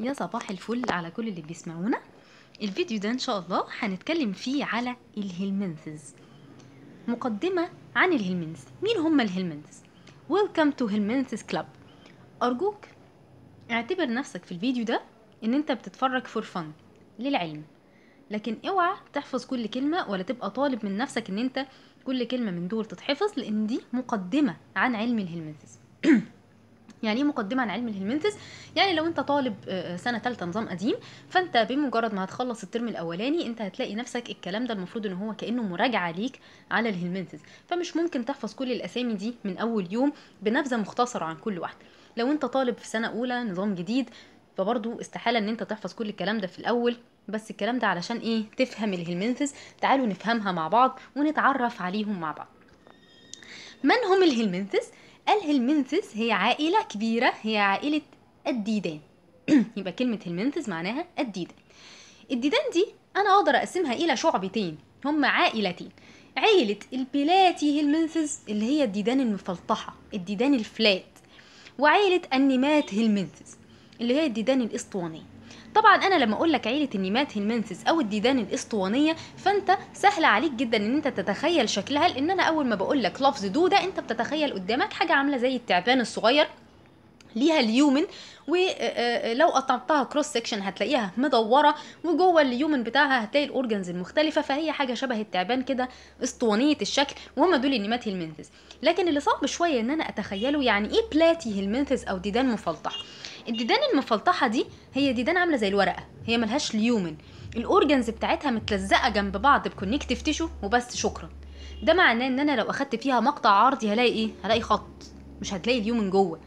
يا صباح الفل على كل اللي بيسمعونا الفيديو ده ان شاء الله هنتكلم فيه على الهلمنثز مقدمة عن الهلمنث مين هم الهلمنثز ويلكم تو هلمنثز كلاب ارجوك اعتبر نفسك في الفيديو ده ان انت بتتفرج فور فن للعلم لكن اوعى تحفظ كل كلمة ولا تبقى طالب من نفسك ان انت كل كلمة من دول تتحفظ لان دي مقدمة عن علم الهلمنثز يعني ايه مقدمه عن علم الهلمنتس يعني لو انت طالب آه، آه، سنه ثالثه نظام قديم فانت بمجرد ما هتخلص الترم الاولاني انت هتلاقي نفسك الكلام ده المفروض ان هو كانه مراجعه ليك على الهلمنتس فمش ممكن تحفظ كل الاسامي دي من اول يوم بنبذه مختصره عن كل واحده لو انت طالب في سنه اولى نظام جديد فبرضه استحاله ان انت تحفظ كل الكلام ده في الاول بس الكلام ده علشان ايه تفهم الهلمنتس تعالوا نفهمها مع بعض ونتعرف عليهم مع بعض من هم الهلمنتس الهلمنثس هي عائلة كبيرة هي عائلة الديدان يبقى كلمة هلمنثس معناها الديدان الديدان دي أنا أقدر أقسمها إلى شعبتين هما عائلتين عيلة البلاتي هلمنثس اللي هي الديدان المفلطحة الديدان الفلات وعيلة النمات هلمنثس اللي هي الديدان الإسطوانية طبعا انا لما اقول لك عيله النيمات هنمنسس او الديدان الاسطوانيه فانت سهل عليك جدا ان انت تتخيل شكلها لان انا اول ما بقول لك لفظ دوده انت بتتخيل قدامك حاجه عامله زي التعبان الصغير ليها اليومن ولو آه، آه، قطعتها كروس سكشن هتلاقيها مدوره وجوه اليومن بتاعها هتلاقي الاورجنز المختلفه فهي حاجه شبه التعبان كده اسطوانيه الشكل وهم دول النيمات هيلمنثس لكن اللي صعب شويه ان انا اتخيله يعني ايه بلاتي هيلمنثس او ديدان مفلطحه الديدان المفلطحه دي هي ديدان عامله زي الورقه هي ملهاش ليومن الاورجنز بتاعتها متلزقه جنب بعض بكونكتيف تيشو وبس شكرا ده معناه ان انا لو اخدت فيها مقطع عرضي هلاقي ايه هلاقي خط مش هتلاقي اليومن جوه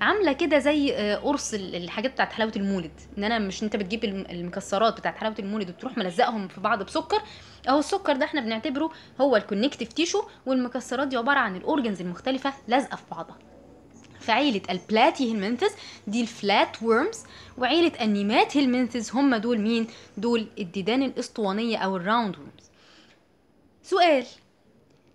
عامله كده زي آه، قرص الحاجات بتاعت حلاوه المولد ان انا مش انت بتجيب المكسرات بتاعت حلاوه المولد وبتروح ملزقهم في بعض بسكر اهو السكر ده احنا بنعتبره هو الكونكتيف تيشو والمكسرات دي عباره عن الاورجنز المختلفه لازقه في بعضها فعيلة البلاتي هيلمنثس دي الفلات ورمز وعيلة النيمات هيلمنثس هم دول مين؟ دول الديدان الاسطوانية أو الراوند ورمز سؤال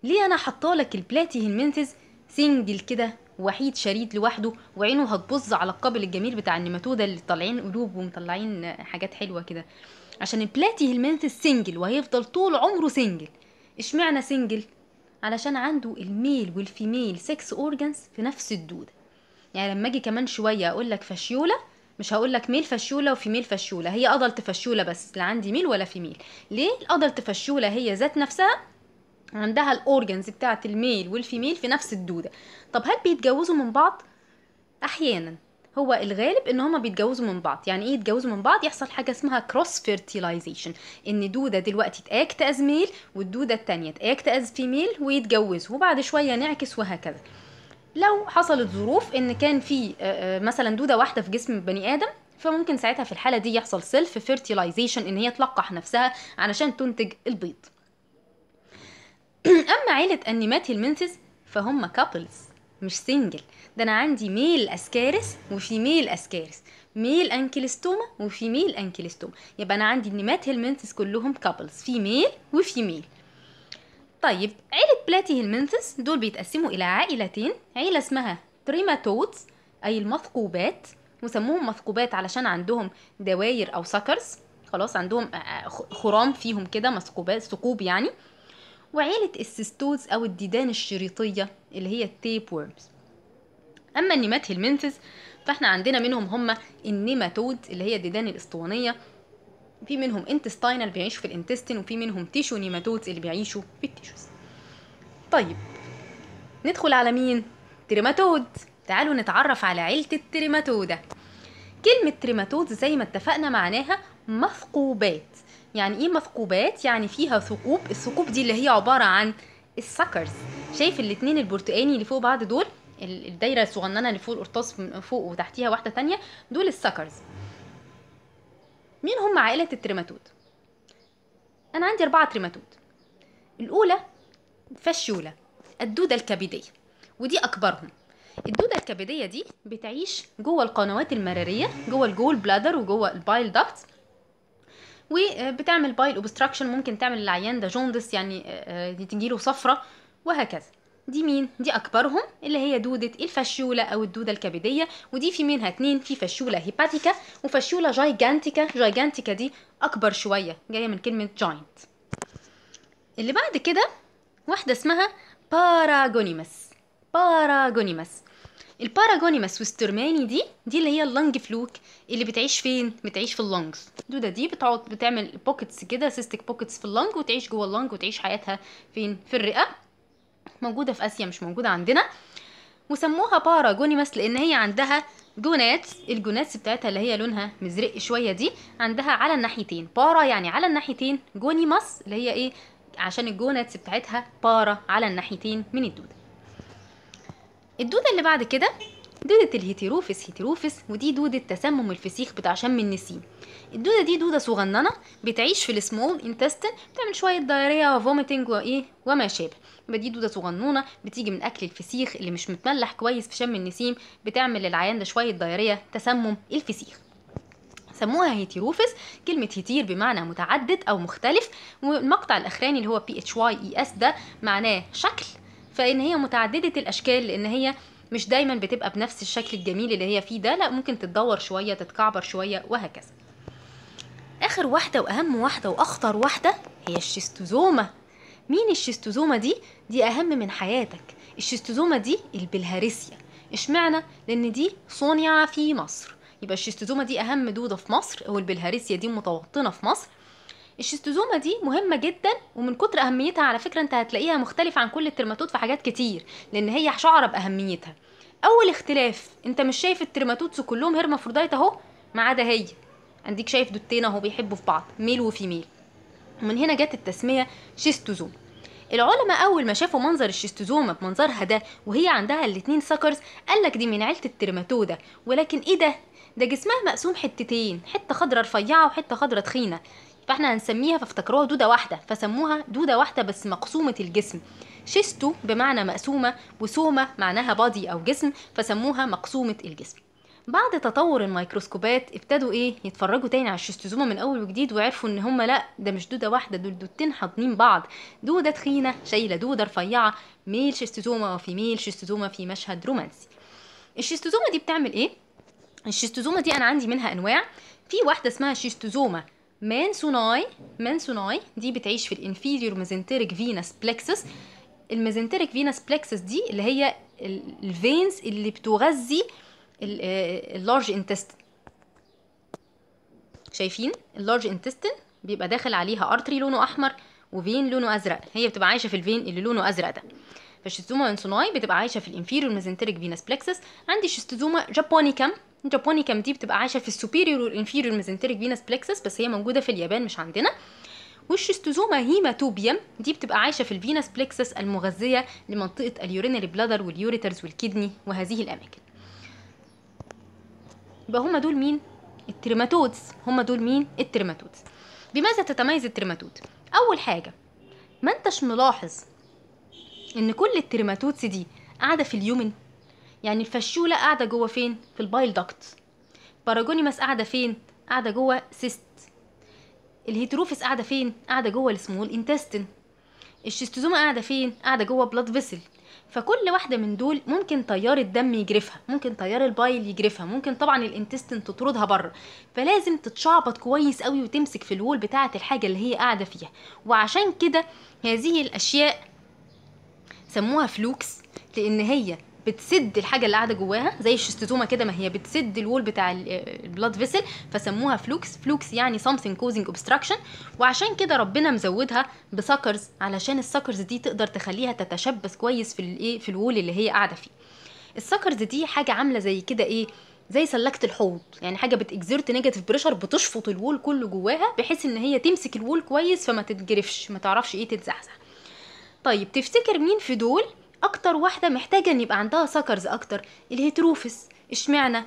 ليه أنا حطالك البلاتي هيلمنثس سنجل كده وحيد شريد لوحده وعينه هتبص على القابل الجميل بتاع النماتوده اللي طالعين قلوب ومطلعين حاجات حلوه كده عشان البلاتي هيلمنثس سنجل وهيفضل طول عمره سنجل اشمعنى سنجل علشان عنده الميل والفيميل سكس اورجنز في نفس الدوده يعني لما اجي كمان شويه اقول لك فشيولة مش هقول لك ميل فشيولة وفيميل فشيولة هي ادلت فشيولة بس لا عندي ميل ولا فيميل ليه الادلت فشيولة هي ذات نفسها عندها الاورجنز بتاعه الميل والفيميل في نفس الدوده طب هل بيتجوزوا من بعض احيانا هو الغالب ان هما بيتجوزوا من بعض يعني ايه يتجوزوا من بعض يحصل حاجه اسمها كروس فيرتيلايزيشن ان دوده دلوقتي تاكت از ميل والدوده الثانيه تاكت از فيميل ويتجوزوا وبعد شويه نعكس وهكذا لو حصلت ظروف ان كان في آه، آه، مثلا دوده واحده في جسم بني ادم فممكن ساعتها في الحاله دي يحصل سيلف فيرتيلايزيشن ان هي تلقح نفسها علشان تنتج البيض أما عيلة انيماتي المنسس فهم كابلز مش سنجل ده أنا عندي ميل أسكارس وفيميل أسكارس ميل أنكلستوما وفيميل أنكلستوما يبقى أنا عندي النيمات هيلمنثس كلهم كابلز فيميل وفيميل طيب عيلة بلاتي هيلمنثس دول بيتقسموا إلى عائلتين عيلة اسمها تريماتودز أي المثقوبات وسموهم مثقوبات علشان عندهم دواير أو سكرز خلاص عندهم آه، آه، خرام فيهم كده مثقوبات ثقوب يعني وعيلة السيستوز أو الديدان الشريطية اللي هي التيب وورمز أما النيمات هيلمنثس فإحنا عندنا منهم هما النيماتود اللي هي الديدان الأسطوانية في منهم انتستاينال بيعيشوا في الانتستين وفي منهم تيشو نيماتود اللي بيعيشوا في التيشوز طيب ندخل على مين تريماتود تعالوا نتعرف على عيلة التريماتودة كلمة تريماتود زي ما اتفقنا معناها مثقوبات يعني ايه مثقوبات يعني فيها ثقوب الثقوب دي اللي هي عباره عن السكرز شايف الاتنين البرتقاني اللي فوق بعض دول الدايره الصغننه اللي فوق القرطاس من فوق وتحتيها واحده تانية دول السكرز مين هم عائله التريماتود انا عندي اربعه تريماتود الاولى فشيوله الدوده الكبديه ودي اكبرهم الدودة الكبدية دي بتعيش جوه القنوات المرارية جوه الجول بلادر وجوه البايل داكتس وبتعمل بايل اوبستراكشن ممكن تعمل العيان ده جوندس يعني آه، آه، تجيله صفرة وهكذا دي مين دي اكبرهم اللي هي دوده الفشوله او الدوده الكبديه ودي في منها اتنين في فشوله هيباتيكا وفشوله جايجانتيكا جايجانتيكا دي اكبر شويه جايه من كلمه جاينت اللي بعد كده واحده اسمها باراجونيمس باراجونيمس الباراجونيمس وسترماني دي دي اللي هي اللنج فلوك اللي بتعيش فين بتعيش في اللنجز الدوده دي بتقعد بتعمل بوكيتس كده سيستك بوكيتس في اللنج وتعيش جوه اللنج وتعيش حياتها فين في الرئه موجوده في اسيا مش موجوده عندنا وسموها باراجونيمس لان هي عندها جونات الجوناتس بتاعتها اللي هي لونها مزرق شويه دي عندها على الناحيتين بارا يعني على الناحيتين جونيمس اللي هي ايه عشان الجوناتس بتاعتها بارا على الناحيتين من الدوده الدودة اللي بعد كده دودة الهيتيروفس هيتيروفس ودي دودة تسمم الفسيخ بتاع شم النسيم الدودة دي دودة صغننة بتعيش في السمول انتستين بتعمل شوية دايرية وفوميتنج وايه وما شابه يبقى دي دودة صغنونة بتيجي من أكل الفسيخ اللي مش متملح كويس في شم النسيم بتعمل للعيان ده شوية دايرية تسمم الفسيخ سموها هيتيروفس كلمة هيتير بمعنى متعدد أو مختلف والمقطع الأخراني اللي هو بي اتش واي اي اس ده معناه شكل فان هي متعدده الاشكال لان هي مش دايما بتبقى بنفس الشكل الجميل اللي هي فيه ده لا ممكن تتدور شويه تتكعبر شويه وهكذا اخر واحده واهم واحده واخطر واحده هي الشيستوزوما مين الشيستوزوما دي دي اهم من حياتك الشيستوزوما دي البلهارسيا اشمعنى لان دي صنع في مصر يبقى الشيستوزوما دي اهم دوده في مصر والبلهارسيا دي متوطنه في مصر الشيستوزوما دي مهمه جدا ومن كتر اهميتها على فكره انت هتلاقيها مختلفه عن كل الترماتود في حاجات كتير لان هي شعره باهميتها اول اختلاف انت مش شايف الترماتودس كلهم هرمافروديت اهو ما عدا هي عندك شايف دوتين اهو بيحبوا في بعض ميل وفيميل ومن هنا جت التسميه شيستوزوما العلماء اول ما شافوا منظر الشيستوزوما بمنظرها ده وهي عندها الاتنين سكرز قالك دي من عيله الترماتوده ولكن ايه ده ده جسمها مقسوم حتتين حته خضرا رفيعه وحته خضرا تخينه فاحنا هنسميها فافتكروها دودة واحدة فسموها دودة واحدة بس مقسومة الجسم شيستو بمعنى مقسومة وسومة معناها بادي أو جسم فسموها مقسومة الجسم بعد تطور الميكروسكوبات ابتدوا ايه يتفرجوا تاني على الشستوزوما من اول وجديد وعرفوا ان هما لا ده مش دوده واحده دول دودتين حاضنين بعض دوده تخينه شايله دوده رفيعه ميل شستوزوما وفي ميل شستوزوما في مشهد رومانسي الشستوزوما دي بتعمل ايه الشستوزوما دي انا عندي منها انواع في واحده اسمها شيستوزوما مانسوناي مانسوناي دي بتعيش في الانفيريور ميزنتريك فينس بلكسس الميزنتريك فينس بلكسس دي اللي هي الفينز اللي بتغذي اللارج انتستين آه، شايفين اللارج انتستين بيبقى داخل عليها ارتري لونه احمر وفين لونه ازرق هي بتبقى عايشه في الفين اللي لونه ازرق ده فالشيستوما انسوناي بتبقى عايشه في الانفيريور ميزنتريك فينس بلكسس عندي شيستوما جابونيكم كام دي بتبقى عايشه في السوبيريور والانفيريور ميزنتريك فينس بلكسس بس هي موجوده في اليابان مش عندنا والشيستوزوما هيماتوبيم دي بتبقى عايشه في الفينس بلكسس المغذيه لمنطقه اليورينري بلادر واليوريترز والكدني وهذه الاماكن يبقى هما دول مين التريماتودز هما دول مين التريماتودز بماذا تتميز التريماتود اول حاجه ما انتش ملاحظ ان كل التريماتودز دي قاعده في اليومن يعني الفشولة قاعدة جوه فين في البايل داكت باراجونيماس قاعدة فين قاعدة جوه سيست الهيتروفيس قاعدة فين قاعدة جوه السمول انتستن الشيستوزوما قاعدة فين قاعدة جوه بلاد فيسل فكل واحدة من دول ممكن تيار الدم يجرفها ممكن تيار البايل يجرفها ممكن طبعا الانتستين تطردها بره فلازم تتشعبط كويس قوي وتمسك في الوول بتاعة الحاجة اللي هي قاعدة فيها وعشان كده هذه الأشياء سموها فلوكس لأن هي بتسد الحاجه اللي قاعده جواها زي الشستوما كده ما هي بتسد الول بتاع البلاد فيسل فسموها فلوكس فلوكس يعني something causing obstruction وعشان كده ربنا مزودها بسكرز علشان السكرز دي تقدر تخليها تتشبث كويس في الايه في الول اللي هي قاعده فيه السكرز دي حاجه عامله زي كده ايه زي سلكت الحوض يعني حاجه بتاكزرت نيجاتيف بريشر بتشفط الول كله جواها بحيث ان هي تمسك الول كويس فما تتجرفش ما تعرفش ايه تتزحزح طيب تفتكر مين في دول اكتر واحده محتاجه ان يبقى عندها سكرز اكتر الهيتروفس اشمعنى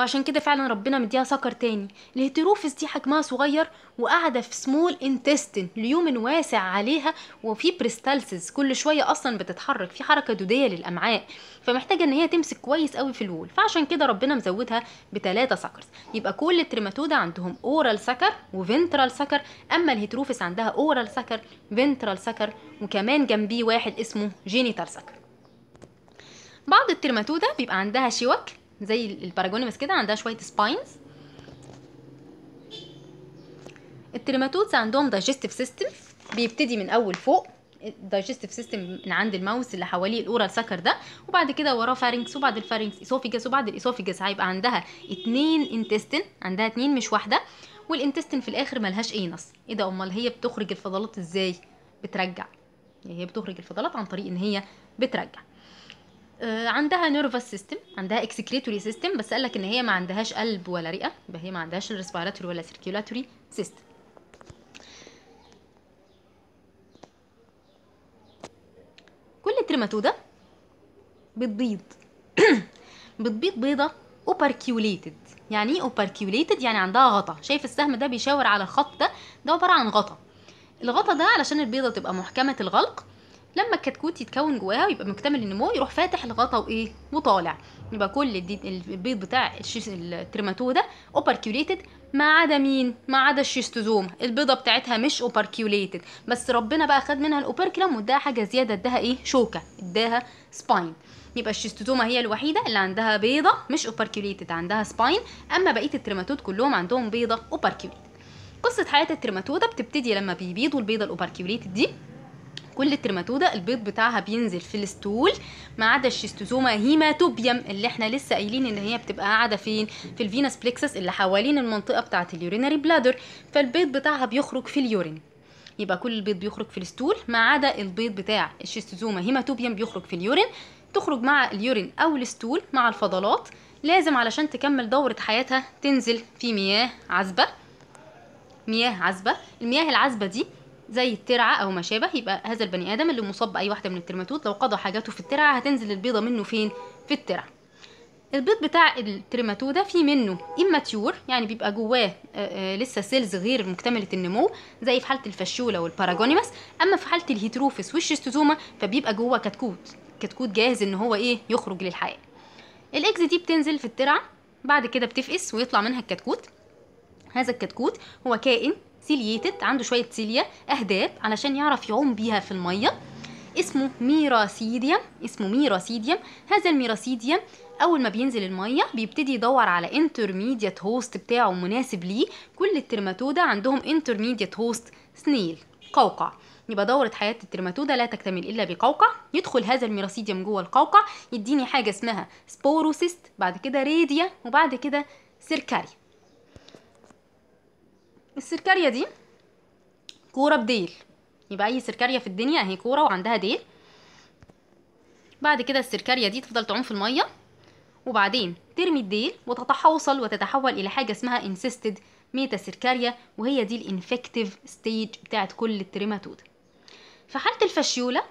وعشان كده فعلا ربنا مديها سكر تاني الهيتروفس دي حجمها صغير وقاعدة في سمول انتستين ليوم واسع عليها وفي بريستالسز كل شوية أصلا بتتحرك في حركة دودية للأمعاء فمحتاجة إن هي تمسك كويس قوي في الول فعشان كده ربنا مزودها بتلاتة سكرز يبقى كل التريماتودا عندهم أورال سكر وفنترال سكر أما الهيتروفس عندها أورال سكر فنترال سكر وكمان جنبيه واحد اسمه جينيتال سكر بعض الترماتودا بيبقى عندها شوك زي الباراجونيمس كده عندها شويه سباينز التريماتودز عندهم دايجستيف سيستم بيبتدي من اول فوق الدايجستيف سيستم من عند الماوس اللي حواليه الاورال سكر ده وبعد كده وراه فارنكس وبعد الفارنكس اسوفيجاس وبعد الاسوفيجاس هيبقى عندها اتنين انتستين عندها اتنين مش واحده والانتستين في الاخر ملهاش نص ايه ده امال هي بتخرج الفضلات ازاي بترجع يعني هي بتخرج الفضلات عن طريق ان هي بترجع آه، عندها نيرفس سيستم عندها اكسكريتوري سيستم بس قال لك ان هي ما عندهاش قلب ولا رئه يبقى هي ما عندهاش ريسبيراتوري ولا سيركيولاتوري سيستم كل تريماتودا بتبيض بتبيض بيضه اوبركيوليتد يعني ايه اوبركيوليتد يعني عندها غطا شايف السهم ده بيشاور على الخط ده ده عباره عن غطا الغطا ده علشان البيضه تبقى محكمه الغلق لما الكتكوت يتكون جواها ويبقى مكتمل النمو يروح فاتح الغطا وايه وطالع يبقى كل البيض بتاع الترماتو ده اوبركيوليتد ما عدا مين ما عدا الشيستوزوم البيضه بتاعتها مش اوبركيوليتد بس ربنا بقى خد منها الاوبركلم واداها حاجه زياده اداها ايه شوكه اداها سباين يبقى الشيستوزوما هي الوحيده اللي عندها بيضه مش اوبركيوليتد عندها سباين اما بقيه الترماتود كلهم عندهم بيضه اوبركيوليتد قصه حياه الترماتوده بتبتدي لما بيبيضوا البيضه الاوبركيوليتد دي كل الترماتودا البيض بتاعها بينزل في الستول ما عدا الشيستوزوما هيماتوبيوم اللي احنا لسه قايلين ان هي بتبقى قاعده فين في الفينس بليكسس اللي حوالين المنطقه بتاعه اليورينري بلادر فالبيض بتاعها بيخرج في اليورين يبقى كل البيض بيخرج في الستول ما عدا البيض بتاع الشيستوزوما هيماتوبيوم بيخرج في اليورين تخرج مع اليورين او الستول مع الفضلات لازم علشان تكمل دورة حياتها تنزل في مياه عذبة مياه عذبة المياه العذبة دي زي الترعة أو ما شابه يبقى هذا البني آدم اللي مصاب بأي واحدة من الترماتود لو قضى حاجاته في الترعة هتنزل البيضة منه فين؟ في الترعة البيض بتاع التريماتودا في منه اماتيور يعني بيبقى جواه آه، آه، لسه سيلز غير مكتمله النمو زي في حاله الفشوله والباراجونيمس اما في حاله الهيتروفس والشيستوزوما فبيبقى جوه كتكوت كتكوت جاهز ان هو ايه يخرج للحياه الاكز دي بتنزل في الترعه بعد كده بتفقس ويطلع منها الكتكوت هذا الكتكوت هو كائن سيلييتد عنده شويه سيليا اهداب علشان يعرف يعوم بيها في الميه اسمه ميراسيديم اسمه ميراسيديم هذا الميراسيديم اول ما بينزل الميه بيبتدي يدور على انترميديت هوست بتاعه مناسب ليه كل الترماتودا عندهم انترميديت هوست سنيل قوقع يبقى دورة حياة الترماتودا لا تكتمل إلا بقوقع يدخل هذا الميراسيديم جوه القوقع يديني حاجة اسمها سبوروسيست بعد كده ريديا وبعد كده سيركاريا السركاريا دي كورة بديل يبقى أي سركاريا في الدنيا أهي كورة وعندها ديل بعد كده السركاريا دي تفضل تعوم في المية وبعدين ترمي الديل وتتحوصل وتتحول إلى حاجة اسمها انسيستد ميتا سركاريا وهي دي الانفكتيف ستيج بتاعت كل التريماتود في حالة الفشيولة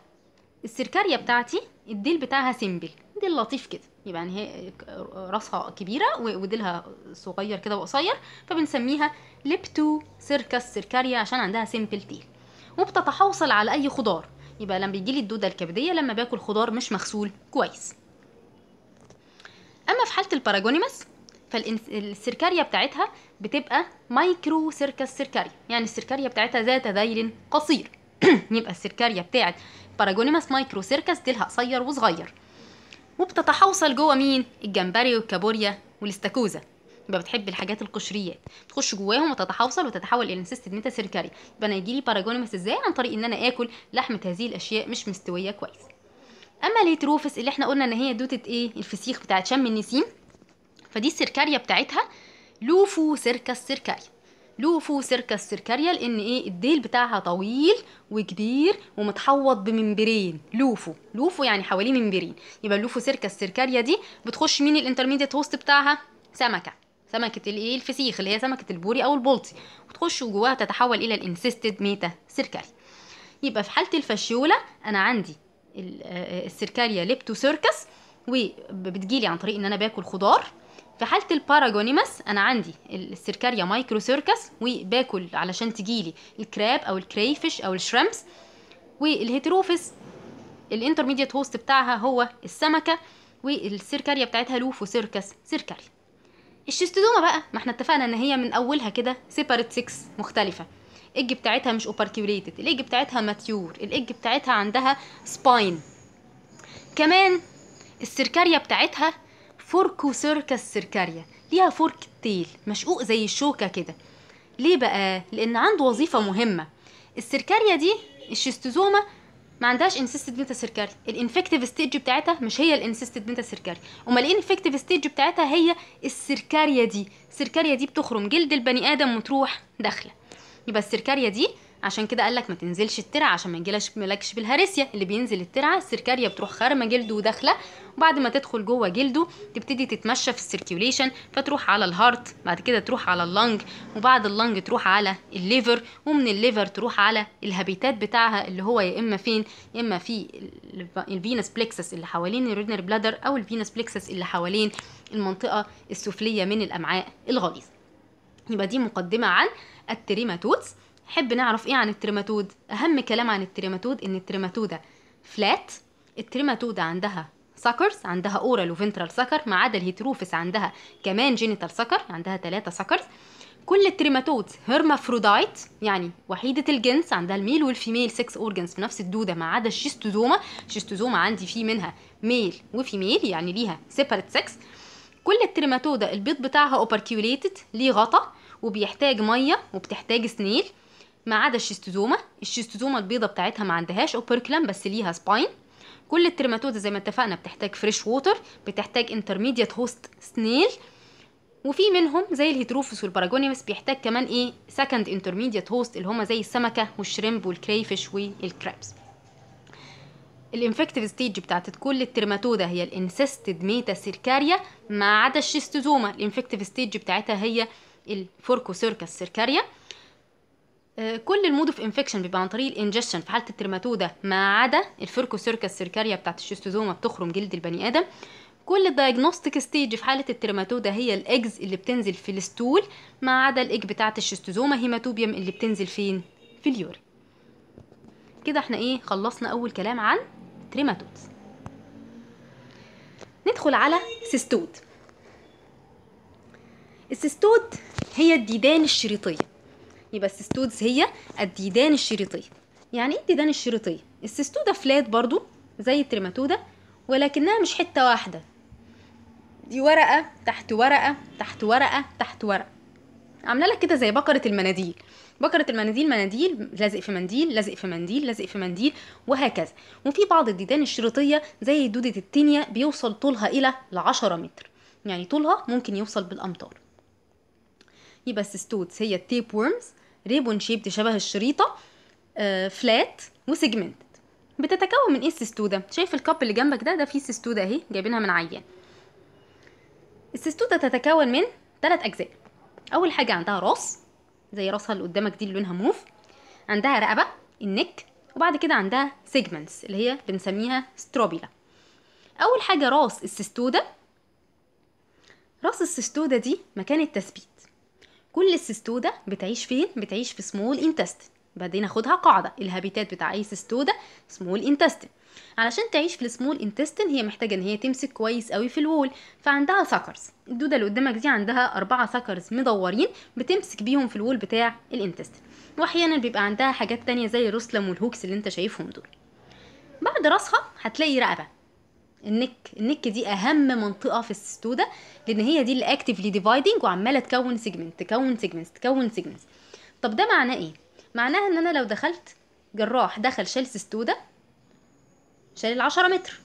السركاريا بتاعتي الديل بتاعها سيمبل ديل لطيف كده يبقى يعني هي راسها كبيره وديلها صغير كده وقصير فبنسميها ليبتو سيركس سيركاريا عشان عندها سيمبل تيل وبتتحوصل على اي خضار يبقى لما بيجيلي الدوده الكبديه لما باكل خضار مش مغسول كويس اما في حاله الباراجونيمس فالسيركاريا بتاعتها بتبقى مايكرو سيركس سيركاريا يعني السيركاريا بتاعتها ذات ذيل قصير يبقى السيركاريا بتاعت باراجونيمس مايكرو سيركس ديلها قصير وصغير وبتتحوصل جوه مين الجمبري والكابوريا والاستاكوزا يبقى بتحب الحاجات القشريات تخش جواهم وتتحوصل وتتحول الى انسيست ميتا سيركاري يبقى انا يجيلي باراجونيمس ازاي عن طريق ان انا اكل لحمه هذه الاشياء مش مستويه كويس اما الهيتروفس اللي احنا قلنا ان هي دوتة ايه الفسيخ بتاعت شم النسيم فدي السيركاريا بتاعتها لوفو سيركا سيركاريا لوفو سيركا السيركاريا لان ايه الديل بتاعها طويل وكبير ومتحوط بممبرين لوفو لوفو يعني حواليه ممبرين يبقى اللوفو سيركا السيركاريا دي بتخش مين الانترميديت هوست بتاعها سمكه سمكه الايه الفسيخ اللي هي سمكه البوري او البلطي وتخش وجواها تتحول الى الانسيستد ميتا سيركاريا يبقى في حاله الفاشيوله انا عندي آه، آه، السيركاريا ليبتو سيركس وبتجيلي عن طريق ان انا باكل خضار في حاله الباراجونيمس انا عندي السيركاريا مايكرو سيركس وباكل علشان تجيلي الكراب او الكريفش او الشرمس والهيتروفيس الانترميديت هوست بتاعها هو السمكه والسيركاريا بتاعتها لوفو سيركس سيركاريا الشيستودوما بقى ما احنا اتفقنا ان هي من اولها كده سيباريت 6 مختلفه الايج بتاعتها مش اوباركيوليتد الايج بتاعتها ماتيور الايج بتاعتها عندها سباين كمان السيركاريا بتاعتها فورك وسيركا السركاريا ليها فورك تيل مشقوق زي الشوكة كده ليه بقى؟ لأن عنده وظيفة مهمة السركاريا دي الشيستوزوما ما عندهاش انسيستد بنتا سيركاري الانفكتيف ستيج بتاعتها مش هي الانسيستد بنتا سيركاري امال إيه الانفكتيف ستيج بتاعتها هي السركاريا دي السركاريا دي بتخرم جلد البني ادم وتروح داخله يبقى السركاريا دي عشان كده قال لك ما تنزلش الترعه عشان ما يجيلكش ملكش بالهارسيا اللي بينزل الترعه السيركاريا بتروح خارمه جلده وداخله وبعد ما تدخل جوه جلده تبتدي تتمشى في السيركيوليشن فتروح على الهارت بعد كده تروح على اللنج وبعد اللنج تروح على الليفر ومن الليفر تروح على الهابيتات بتاعها اللي هو يا اما فين يا اما في الفينس بليكسس اللي حوالين الرينر بلادر او الفينس بليكسس اللي حوالين المنطقه السفليه من الامعاء الغليظ يبقى دي مقدمه عن التريماتوتس حب نعرف ايه عن التريماتود اهم كلام عن التريماتود ان التريماتودة فلات التريماتودة عندها سكرز عندها اورال وفنترال سكر ما عدا الهيتروفس عندها كمان جينيتال سكر عندها ثلاثة سكرز كل التريماتودز هرمافرودايت يعني وحيدة الجنس عندها الميل والفيميل سكس اورجنز في نفس الدودة ما عدا الشيستوزوما الشيستوزوما عندي فيه منها ميل وفيميل يعني ليها سيبريت سكس كل التريماتودة البيض بتاعها اوبركيوليتد ليه غطا وبيحتاج ميه وبتحتاج سنيل ما عدا الشيستوزوما الشيستوزوما البيضه بتاعتها ما عندهاش اوبركلم بس ليها سباين كل الترماتودا زي ما اتفقنا بتحتاج فريش ووتر بتحتاج انترميديت هوست سنيل وفي منهم زي الهيتروفوس والباراجونيوس بيحتاج كمان ايه سكند انترميديت هوست اللي هما زي السمكه والشريمب والكريفش والكرابس الانفكتيف ستيج بتاعت كل الترماتودا هي الانسيستد ميتا سيركاريا ما عدا الشيستوزوما الانفكتيف ستيج بتاعتها هي الفوركوسيركا السيركاريا كل المود اوف انفكشن بيبقى عن طريق الانجشن في حاله الترماتوده ما عدا الفيركوسيركا السيركاريا بتاعت الشيستوزوما بتخرم جلد البني ادم كل الدايجنوستيك ستيج في حاله الترماتوده هي الاجز اللي بتنزل في الستول ما عدا الاج بتاعت الشيستوزوما هيماتوبيوم اللي بتنزل فين في اليوري كده احنا ايه خلصنا اول كلام عن تريماتود ندخل على سيستود السيستود هي الديدان الشريطيه يبقى السيستودز هي الديدان الشريطيه يعني ايه الديدان الشريطيه السيستوده فلات برضو زي التريماتوده ولكنها مش حته واحده دي ورقه تحت ورقه تحت ورقه تحت ورقه عامله لك كده زي بقره المناديل بكرة المناديل مناديل لازق في منديل لازق في منديل لازق في منديل وهكذا وفي بعض الديدان الشريطية زي دودة التينيا بيوصل طولها إلى العشرة متر يعني طولها ممكن يوصل بالأمتار يبقى السيستودز هي التيب وورمز ريبون شيبد شبه الشريطه فلات آه، وسيجمنت بتتكون من ايه السستوده شايف الكب اللي جنبك ده ده فيه سستوده اهي جايبينها من عيان السستوده تتكون من ثلاث اجزاء اول حاجه عندها راس زي راسها اللي قدامك دي اللي لونها موف عندها رقبه النك وبعد كده عندها سيجمنتس اللي هي بنسميها ستروبيلا اول حاجه راس السستوده راس السستوده دي مكان التثبيت كل السستودة بتعيش فين؟ بتعيش في سمول انتستين بعدين ناخدها قاعدة الهابيتات بتاع اي سستودة سمول انتستين علشان تعيش في السمول انتستين هي محتاجة ان هي تمسك كويس قوي في الوول فعندها سكرز الدودة اللي قدامك دي عندها اربعة سكرز مدورين بتمسك بيهم في الوول بتاع الانتستين واحيانا بيبقى عندها حاجات تانية زي الرسلم والهوكس اللي انت شايفهم دول بعد راسها هتلاقي رقبة النك النك دي اهم منطقه في السوده لان هي دي اللي اكتفلي ديفايدنج وعماله تكون سيجمنت تكون سيجمنت تكون سيجمنت طب ده معناه ايه معناها ان انا لو دخلت جراح دخل شال سستوده شال 10 متر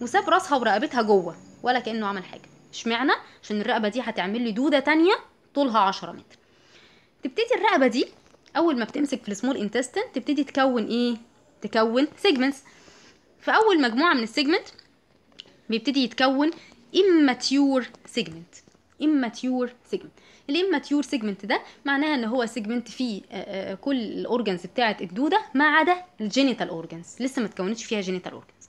وساب راسها ورقبتها جوه ولا كانه عمل حاجه اشمعنى عشان الرقبه دي هتعمل لي دوده تانية طولها عشرة متر تبتدي الرقبه دي اول ما بتمسك في السمول انتستين تبتدي تكون ايه تكون سيجمنتس في اول مجموعه من السيجمنت بيبتدي يتكون immature segment immature segment الاماتيور سيجمنت ده معناها ان هو سيجمنت فيه آه، آه، كل الاورجنز بتاعه الدوده ما عدا الجينيتال اورجنز لسه ما تكونتش فيها جينيتال اورجنز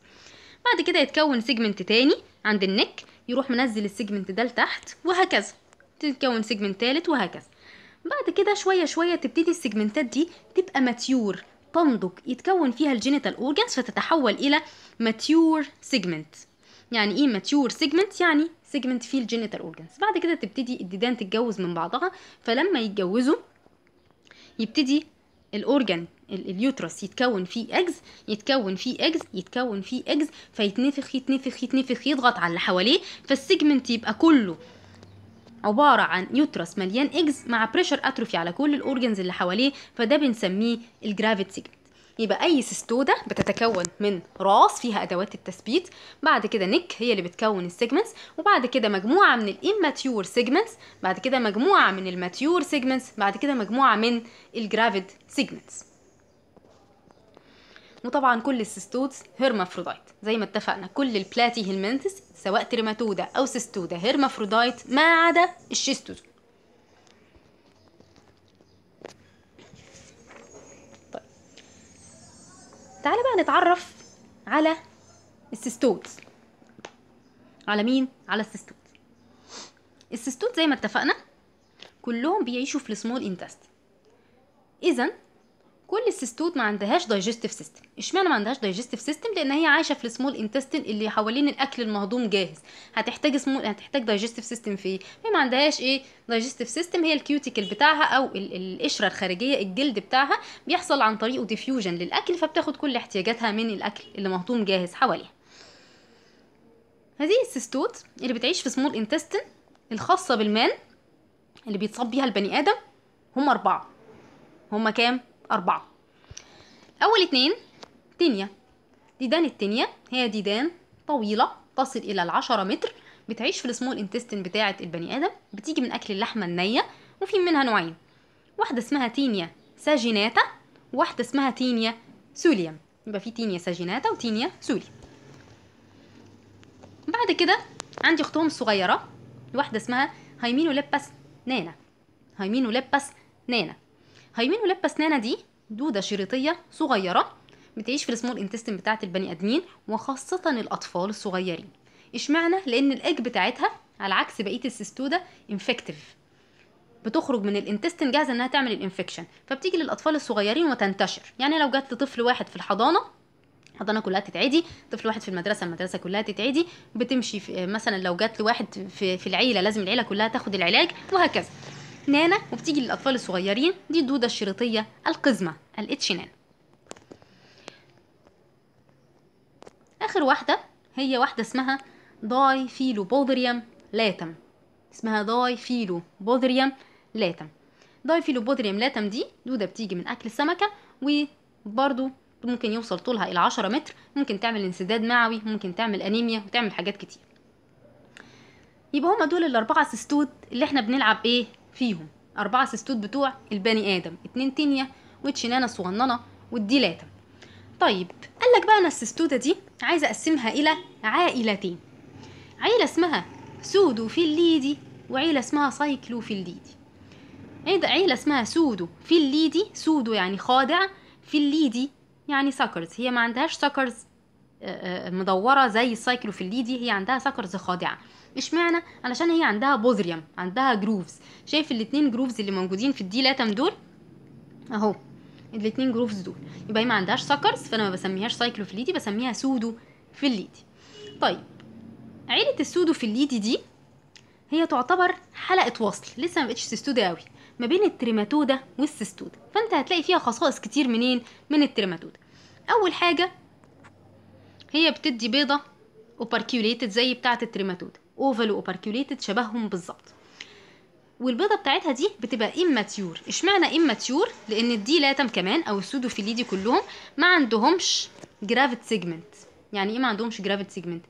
بعد كده يتكون سيجمنت تاني عند النك يروح منزل السيجمنت ده لتحت وهكذا تتكون سيجمنت تالت وهكذا بعد كده شويه شويه تبتدي السيجمنتات دي تبقى ماتيور تنضج يتكون فيها الجينيتال اورجنز فتتحول الى ماتيور سيجمنت يعني ايه ماتيور سيجمنت يعني سيجمنت فيه الجينيتال اورجنز بعد كده تبتدي الديدان تتجوز من بعضها فلما يتجوزوا يبتدي الاورجن اليوترس يتكون فيه اجز يتكون فيه اجز يتكون فيه اجز فيتنفخ يتنفخ يتنفخ يضغط على اللي حواليه فالسيجمنت يبقى كله عبارة عن يوترس مليان اجز مع بريشر اتروفي على كل الاورجنز اللي حواليه فده بنسميه الجرافيت سيجمنت يبقى اي سيستوده بتتكون من راس فيها ادوات التثبيت بعد كده نك هي اللي بتكون السيجمنتس وبعد كده مجموعه من الاماتيور سيجمنتس بعد كده مجموعه من الماتيور سيجمنتس بعد كده مجموعه من الجرافيد سيجمنتس وطبعا كل السيستودز هيرمافرودايت زي ما اتفقنا كل البلاتي هيلمنتس سواء تريماتودا او سيستودا هيرمافرودايت ما عدا الشيستودا تعالى بقى نتعرف على السيستوت على مين على السيستوت السيستوت زي ما اتفقنا كلهم بيعيشوا في السمول انتست اذا كل السيستوت ما عندهاش دايجستيف سيستم اشمعنى ما عندهاش دايجستيف سيستم لان هي عايشه في السمول انتستين اللي حوالين الاكل المهضوم جاهز هتحتاج سمول هتحتاج دايجستيف سيستم في ايه هي ما عندهاش ايه دايجستيف سيستم هي الكيوتيكل بتاعها او القشره الخارجيه الجلد بتاعها بيحصل عن طريقه ديفيوجن للاكل فبتاخد كل احتياجاتها من الاكل اللي مهضوم جاهز حواليها هذه السيستوت اللي بتعيش في سمول انتستين الخاصه بالمان اللي بيتصاب بيها البني ادم هم اربعه هما كام أربعة أول اتنين تينيا ديدان التينيا هي ديدان طويلة تصل إلى العشرة متر بتعيش في السمول انتستين بتاعة البني آدم بتيجي من أكل اللحمة النية وفي منها نوعين واحدة اسمها تينيا ساجيناتا واحدة اسمها تينيا سوليم يبقى في تينيا ساجيناتا وتينيا سوليم بعد كده عندي أختهم الصغيرة واحدة اسمها هايمينو لبس نانا هايمينو لبس نانا هيمين ولب اسنانه دي دوده شريطيه صغيره بتعيش في السمول انتستين بتاعه البني ادمين وخاصه الاطفال الصغيرين اشمعنى لان الاج بتاعتها على عكس بقيه السيستوده انفكتيف بتخرج من الانتستين جاهزه انها تعمل الانفكشن فبتيجي للاطفال الصغيرين وتنتشر يعني لو جت لطفل واحد في الحضانه الحضانه كلها تتعدي طفل واحد في المدرسه المدرسه كلها تتعدي بتمشي في مثلا لو جات لواحد في, في العيله لازم العيله كلها تاخد العلاج وهكذا نانا وبتيجي للاطفال الصغيرين دي الدوده الشريطيه القزمه الاتش نانا اخر واحده هي واحده اسمها داي فيلو بودريام لاتم اسمها داي فيلو بودريام لاتم داي فيلو بودريام لاتم دي دوده بتيجي من اكل السمكه وبرده ممكن يوصل طولها الى 10 متر ممكن تعمل انسداد معوي ممكن تعمل انيميا وتعمل حاجات كتير يبقى هما دول الاربعه سيستود اللي احنا بنلعب ايه فيهم أربعة سستوت بتوع البني آدم اتنين تنية والشنانة صغننة والديلاتة طيب قال لك بقى أنا السستوتة دي عايزة أقسمها إلى عائلتين عيلة اسمها سودو في الليدي وعيلة اسمها سايكلو في الليدي عيلة اسمها سودو في الليدي سودو يعني خادع في الليدي يعني سكرز هي ما عندهاش سكرز مدوره زي السايكلوفيلي دي هي عندها سكرز خاضعه اشمعنى علشان هي عندها بوذريوم عندها جروفز شايف الاتنين جروفز اللي موجودين في الدي لاتم دول اهو الاتنين جروفز دول يبقى هي ما عندهاش سكرز فانا ما بسميهاش سايكلوفيليدي بسميها سودو فيليدي طيب عيله السودو فيليدي دي هي تعتبر حلقه وصل لسه ما بقتش سيستودا قوي ما بين التريماتودا والسيستودا فانت هتلاقي فيها خصائص كتير منين من التريماتودا اول حاجه هي بتدي بيضه اوبركيوليتد زي بتاعه التريماتود اوفال اوبركيوليتد شبههم بالظبط والبيضه بتاعتها دي بتبقى اماتيور اشمعنى اماتيور لان الدي لاتم كمان او السودوفيلي دي كلهم ما عندهمش جرافيت سيجمنت يعني ايه ما عندهمش جرافيت سيجمنت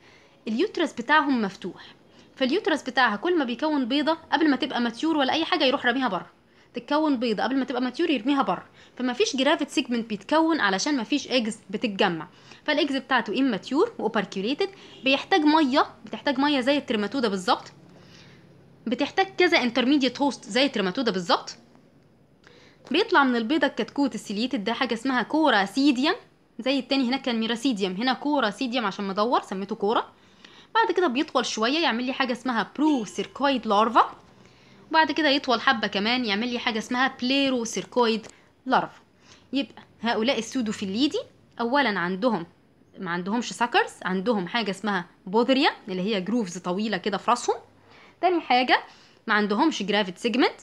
اليوترس بتاعهم مفتوح فاليوترس بتاعها كل ما بيكون بيضه قبل ما تبقى ماتيور ولا اي حاجه يروح راميها بره تتكون بيضه قبل ما تبقى ماتيور يرميها بره فما فيش جرافيت سيجمنت بيتكون علشان ما فيش ايجز بتتجمع فالايجز بتاعته ماتيور واوبركيوليتد بيحتاج ميه بتحتاج ميه زي الترماتوده بالظبط بتحتاج كذا انترميديت هوست زي الترماتوده بالظبط بيطلع من البيضه الكتكوت السيليتد ده حاجه اسمها كورا سيديم زي التاني هناك كان ميراسيديم هنا كورا سيديم عشان مدور سميته كوره بعد كده بيطول شويه يعمل لي حاجه اسمها برو سيركويد لارفا وبعد كده يطول حبة كمان يعمل لي حاجة اسمها بليرو سيركويد لارف يبقى هؤلاء السودوفيليدي أولا عندهم ما عندهمش سكرز عندهم حاجة اسمها بوذريا اللي هي جروفز طويلة كده في راسهم تاني حاجة ما عندهمش جرافيت سيجمنت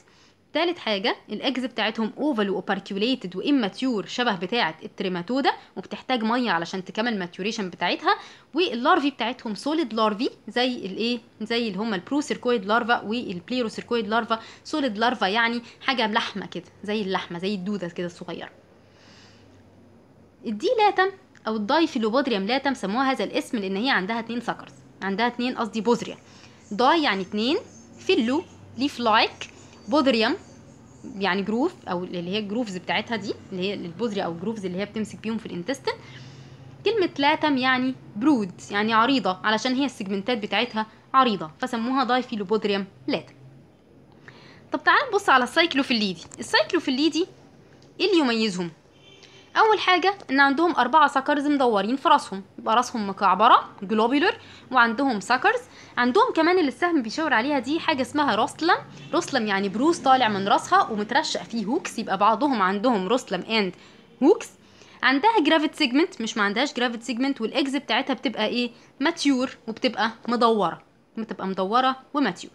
تالت حاجة الأجز بتاعتهم اوفال وأوباركيوليتد وإماتيور شبه بتاعة التريماتودا وبتحتاج مية علشان تكمل الماتيوريشن بتاعتها واللارفي بتاعتهم سوليد لارفي زي الايه زي اللي هما البروسيركويد لارفا والبليروسيركويد لارفا سوليد لارفا يعني حاجة لحمة كده زي اللحمة زي الدودة كده الصغيرة الدي لاتم أو الدايفيلوبودريم لاتم سموها هذا الاسم لأن هي عندها اتنين سكرز عندها اتنين قصدي بوزريا داي يعني اتنين فيلو ليف لايك بودريوم يعني جروف او اللي هي الجروفز بتاعتها دي اللي هي البودري او الجروفز اللي هي بتمسك بيهم في الانتستين كلمة لاتم يعني برود يعني عريضة علشان هي السيجمنتات بتاعتها عريضة فسموها دايفيلوبودريوم لاتم طب تعال نبص على السايكلوفيليدي السايكلوفيليدي ايه اللي يميزهم اول حاجه ان عندهم اربعه سكرز مدورين في راسهم يبقى راسهم مكعبره جلوبيولر وعندهم سكرز عندهم كمان اللي السهم بيشاور عليها دي حاجه اسمها روسلم روسلم يعني بروز طالع من راسها ومترشق فيه هوكس يبقى بعضهم عندهم روسلم اند هوكس عندها جرافيت سيجمنت مش ما عندهاش جرافيت سيجمنت والاجز بتاعتها بتبقى ايه ماتيور وبتبقى مدوره بتبقى مدوره وماتيور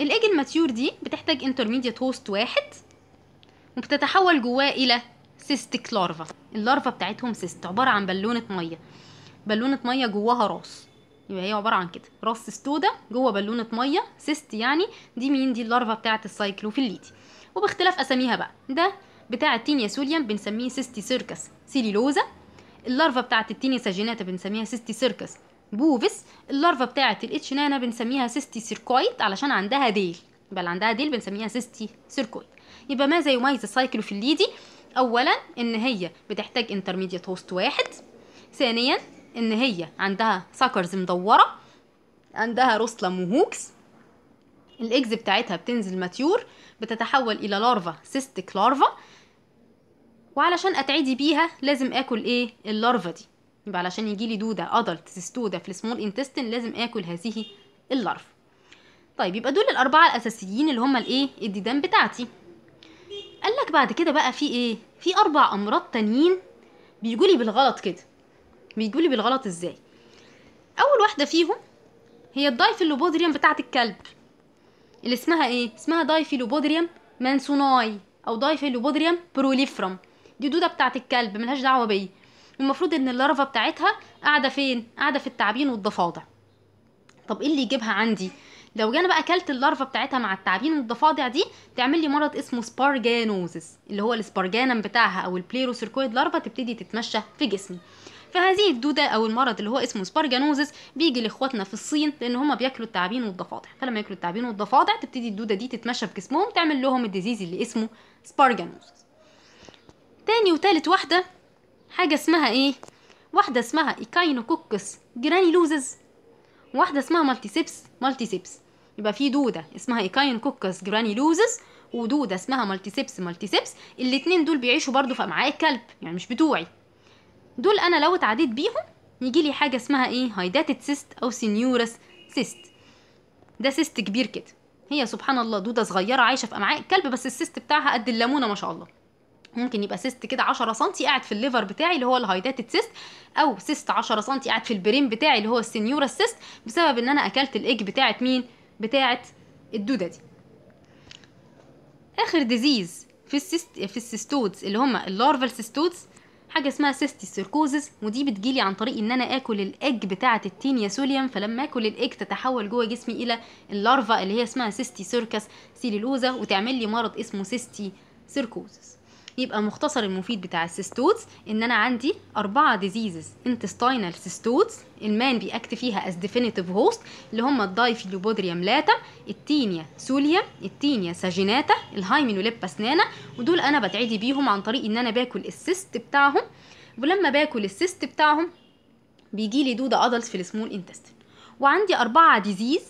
الاجل الماتيور دي بتحتاج انترميديت هوست واحد وبتتحول جواه الى سيستيك لارفا اللارفا بتاعتهم سيست عباره عن بالونه ميه بالونه ميه جواها راس يبقى هي عباره عن كده راس سيستودا جوه بالونه ميه سيست يعني دي مين دي اللارفا بتاعه السايكلوفيليتي وباختلاف اساميها بقى ده بتاع التينيا سوليم بنسميه سيستي سيركس سيليلوزا اللارفا بتاعه التينيا ساجيناتا بنسميها سيستي سيركس بوفيس اللارفا بتاعه الاتشنانا بنسميها سيستي سيركويت علشان عندها ديل بل عندها ديل بنسميها سيستي سيركويت يبقى ماذا يميز الليدي اولا ان هي بتحتاج انترميديت هوست واحد ثانيا ان هي عندها ساكرز مدوره عندها روسلم موهوكس الاجز بتاعتها بتنزل ماتيور بتتحول الى لارفا سيستيك لارفا وعلشان اتعدي بيها لازم اكل ايه اللارفا دي يبقى علشان يجي لي دوده ادلت سيستودا في السمول انتستين لازم اكل هذه اللارفا طيب يبقى دول الاربعه الاساسيين اللي هما الايه الديدان بتاعتي قال لك بعد كده بقى في ايه في اربع امراض تانيين بيجولي بالغلط كده بيجولي بالغلط ازاي اول واحده فيهم هي الدايفيلوبودريوم بتاعه الكلب اللي اسمها ايه اسمها دايفيلوبودريوم مانسوناي او دايفيلوبودريوم بروليفرام دي دوده بتاعه الكلب ملهاش دعوه بيا المفروض ان اللارفا بتاعتها قاعده فين قاعده في التعابين والضفادع طب ايه اللي يجيبها عندي لو جانا بقى اكلت اللارفا بتاعتها مع التعابين والضفادع دي تعمل لي مرض اسمه سبارجانوزس اللي هو السبارجانم بتاعها او البليروسيركويد لارفا تبتدي تتمشى في جسمي فهذه الدوده او المرض اللي هو اسمه سبارجانوزس بيجي لاخواتنا في الصين لان هم بياكلوا التعابين والضفادع فلما ياكلوا التعابين والضفادع تبتدي الدوده دي تتمشى في جسمهم تعمل لهم الديزيز اللي اسمه سبارجانوزس تاني وتالت واحده حاجه اسمها ايه واحده اسمها ايكاينوكوكس جرانيلوزس واحده اسمها مالتيسيبس مالتيسيبس يبقى في دوده اسمها ايكاين كوكس جرانيلوزس ودوده اسمها مالتيسيبس مالتيسيبس الاتنين دول بيعيشوا برضو في امعاء الكلب يعني مش بتوعي دول انا لو اتعديت بيهم يجي لي حاجه اسمها ايه هايداتد سيست او سينيورس سيست ده سيست كبير كده هي سبحان الله دوده صغيره عايشه في امعاء الكلب بس السيست بتاعها قد الليمونه ما شاء الله ممكن يبقى سيست كده 10 سم قاعد في الليفر بتاعي اللي هو الهايداتد سيست او سيست 10 سم قاعد في البرين بتاعي اللي هو السينيورس سيست بسبب ان انا اكلت الايج بتاعه مين بتاعه الدوده دي اخر ديزيز في السيست في السيستودز اللي هما اللارفال سيستودز حاجه اسمها سيستي سيركوزس ودي بتجيلي عن طريق ان انا اكل الاج بتاعه التينيا سوليوم فلما اكل الاج تتحول جوه جسمي الى اللارفا اللي هي اسمها سيستي سيركس سيليلوزا وتعمل لي مرض اسمه سيستي سيركوزس يبقى مختصر المفيد بتاع السيستوتس ان انا عندي اربعه ديزيزز انتستاينال سيستوتس المان بيأكت فيها از ديفينيتيف هوست اللي هم الدايفيلوبودريم لاتا التينيا سوليا التينيا ساجيناتا الهايمينوليبا سنانا ودول انا بتعدي بيهم عن طريق ان انا باكل السيست بتاعهم ولما باكل السيست بتاعهم بيجي لي دوده ادلتس في السمول انتستين وعندي اربعه ديزيز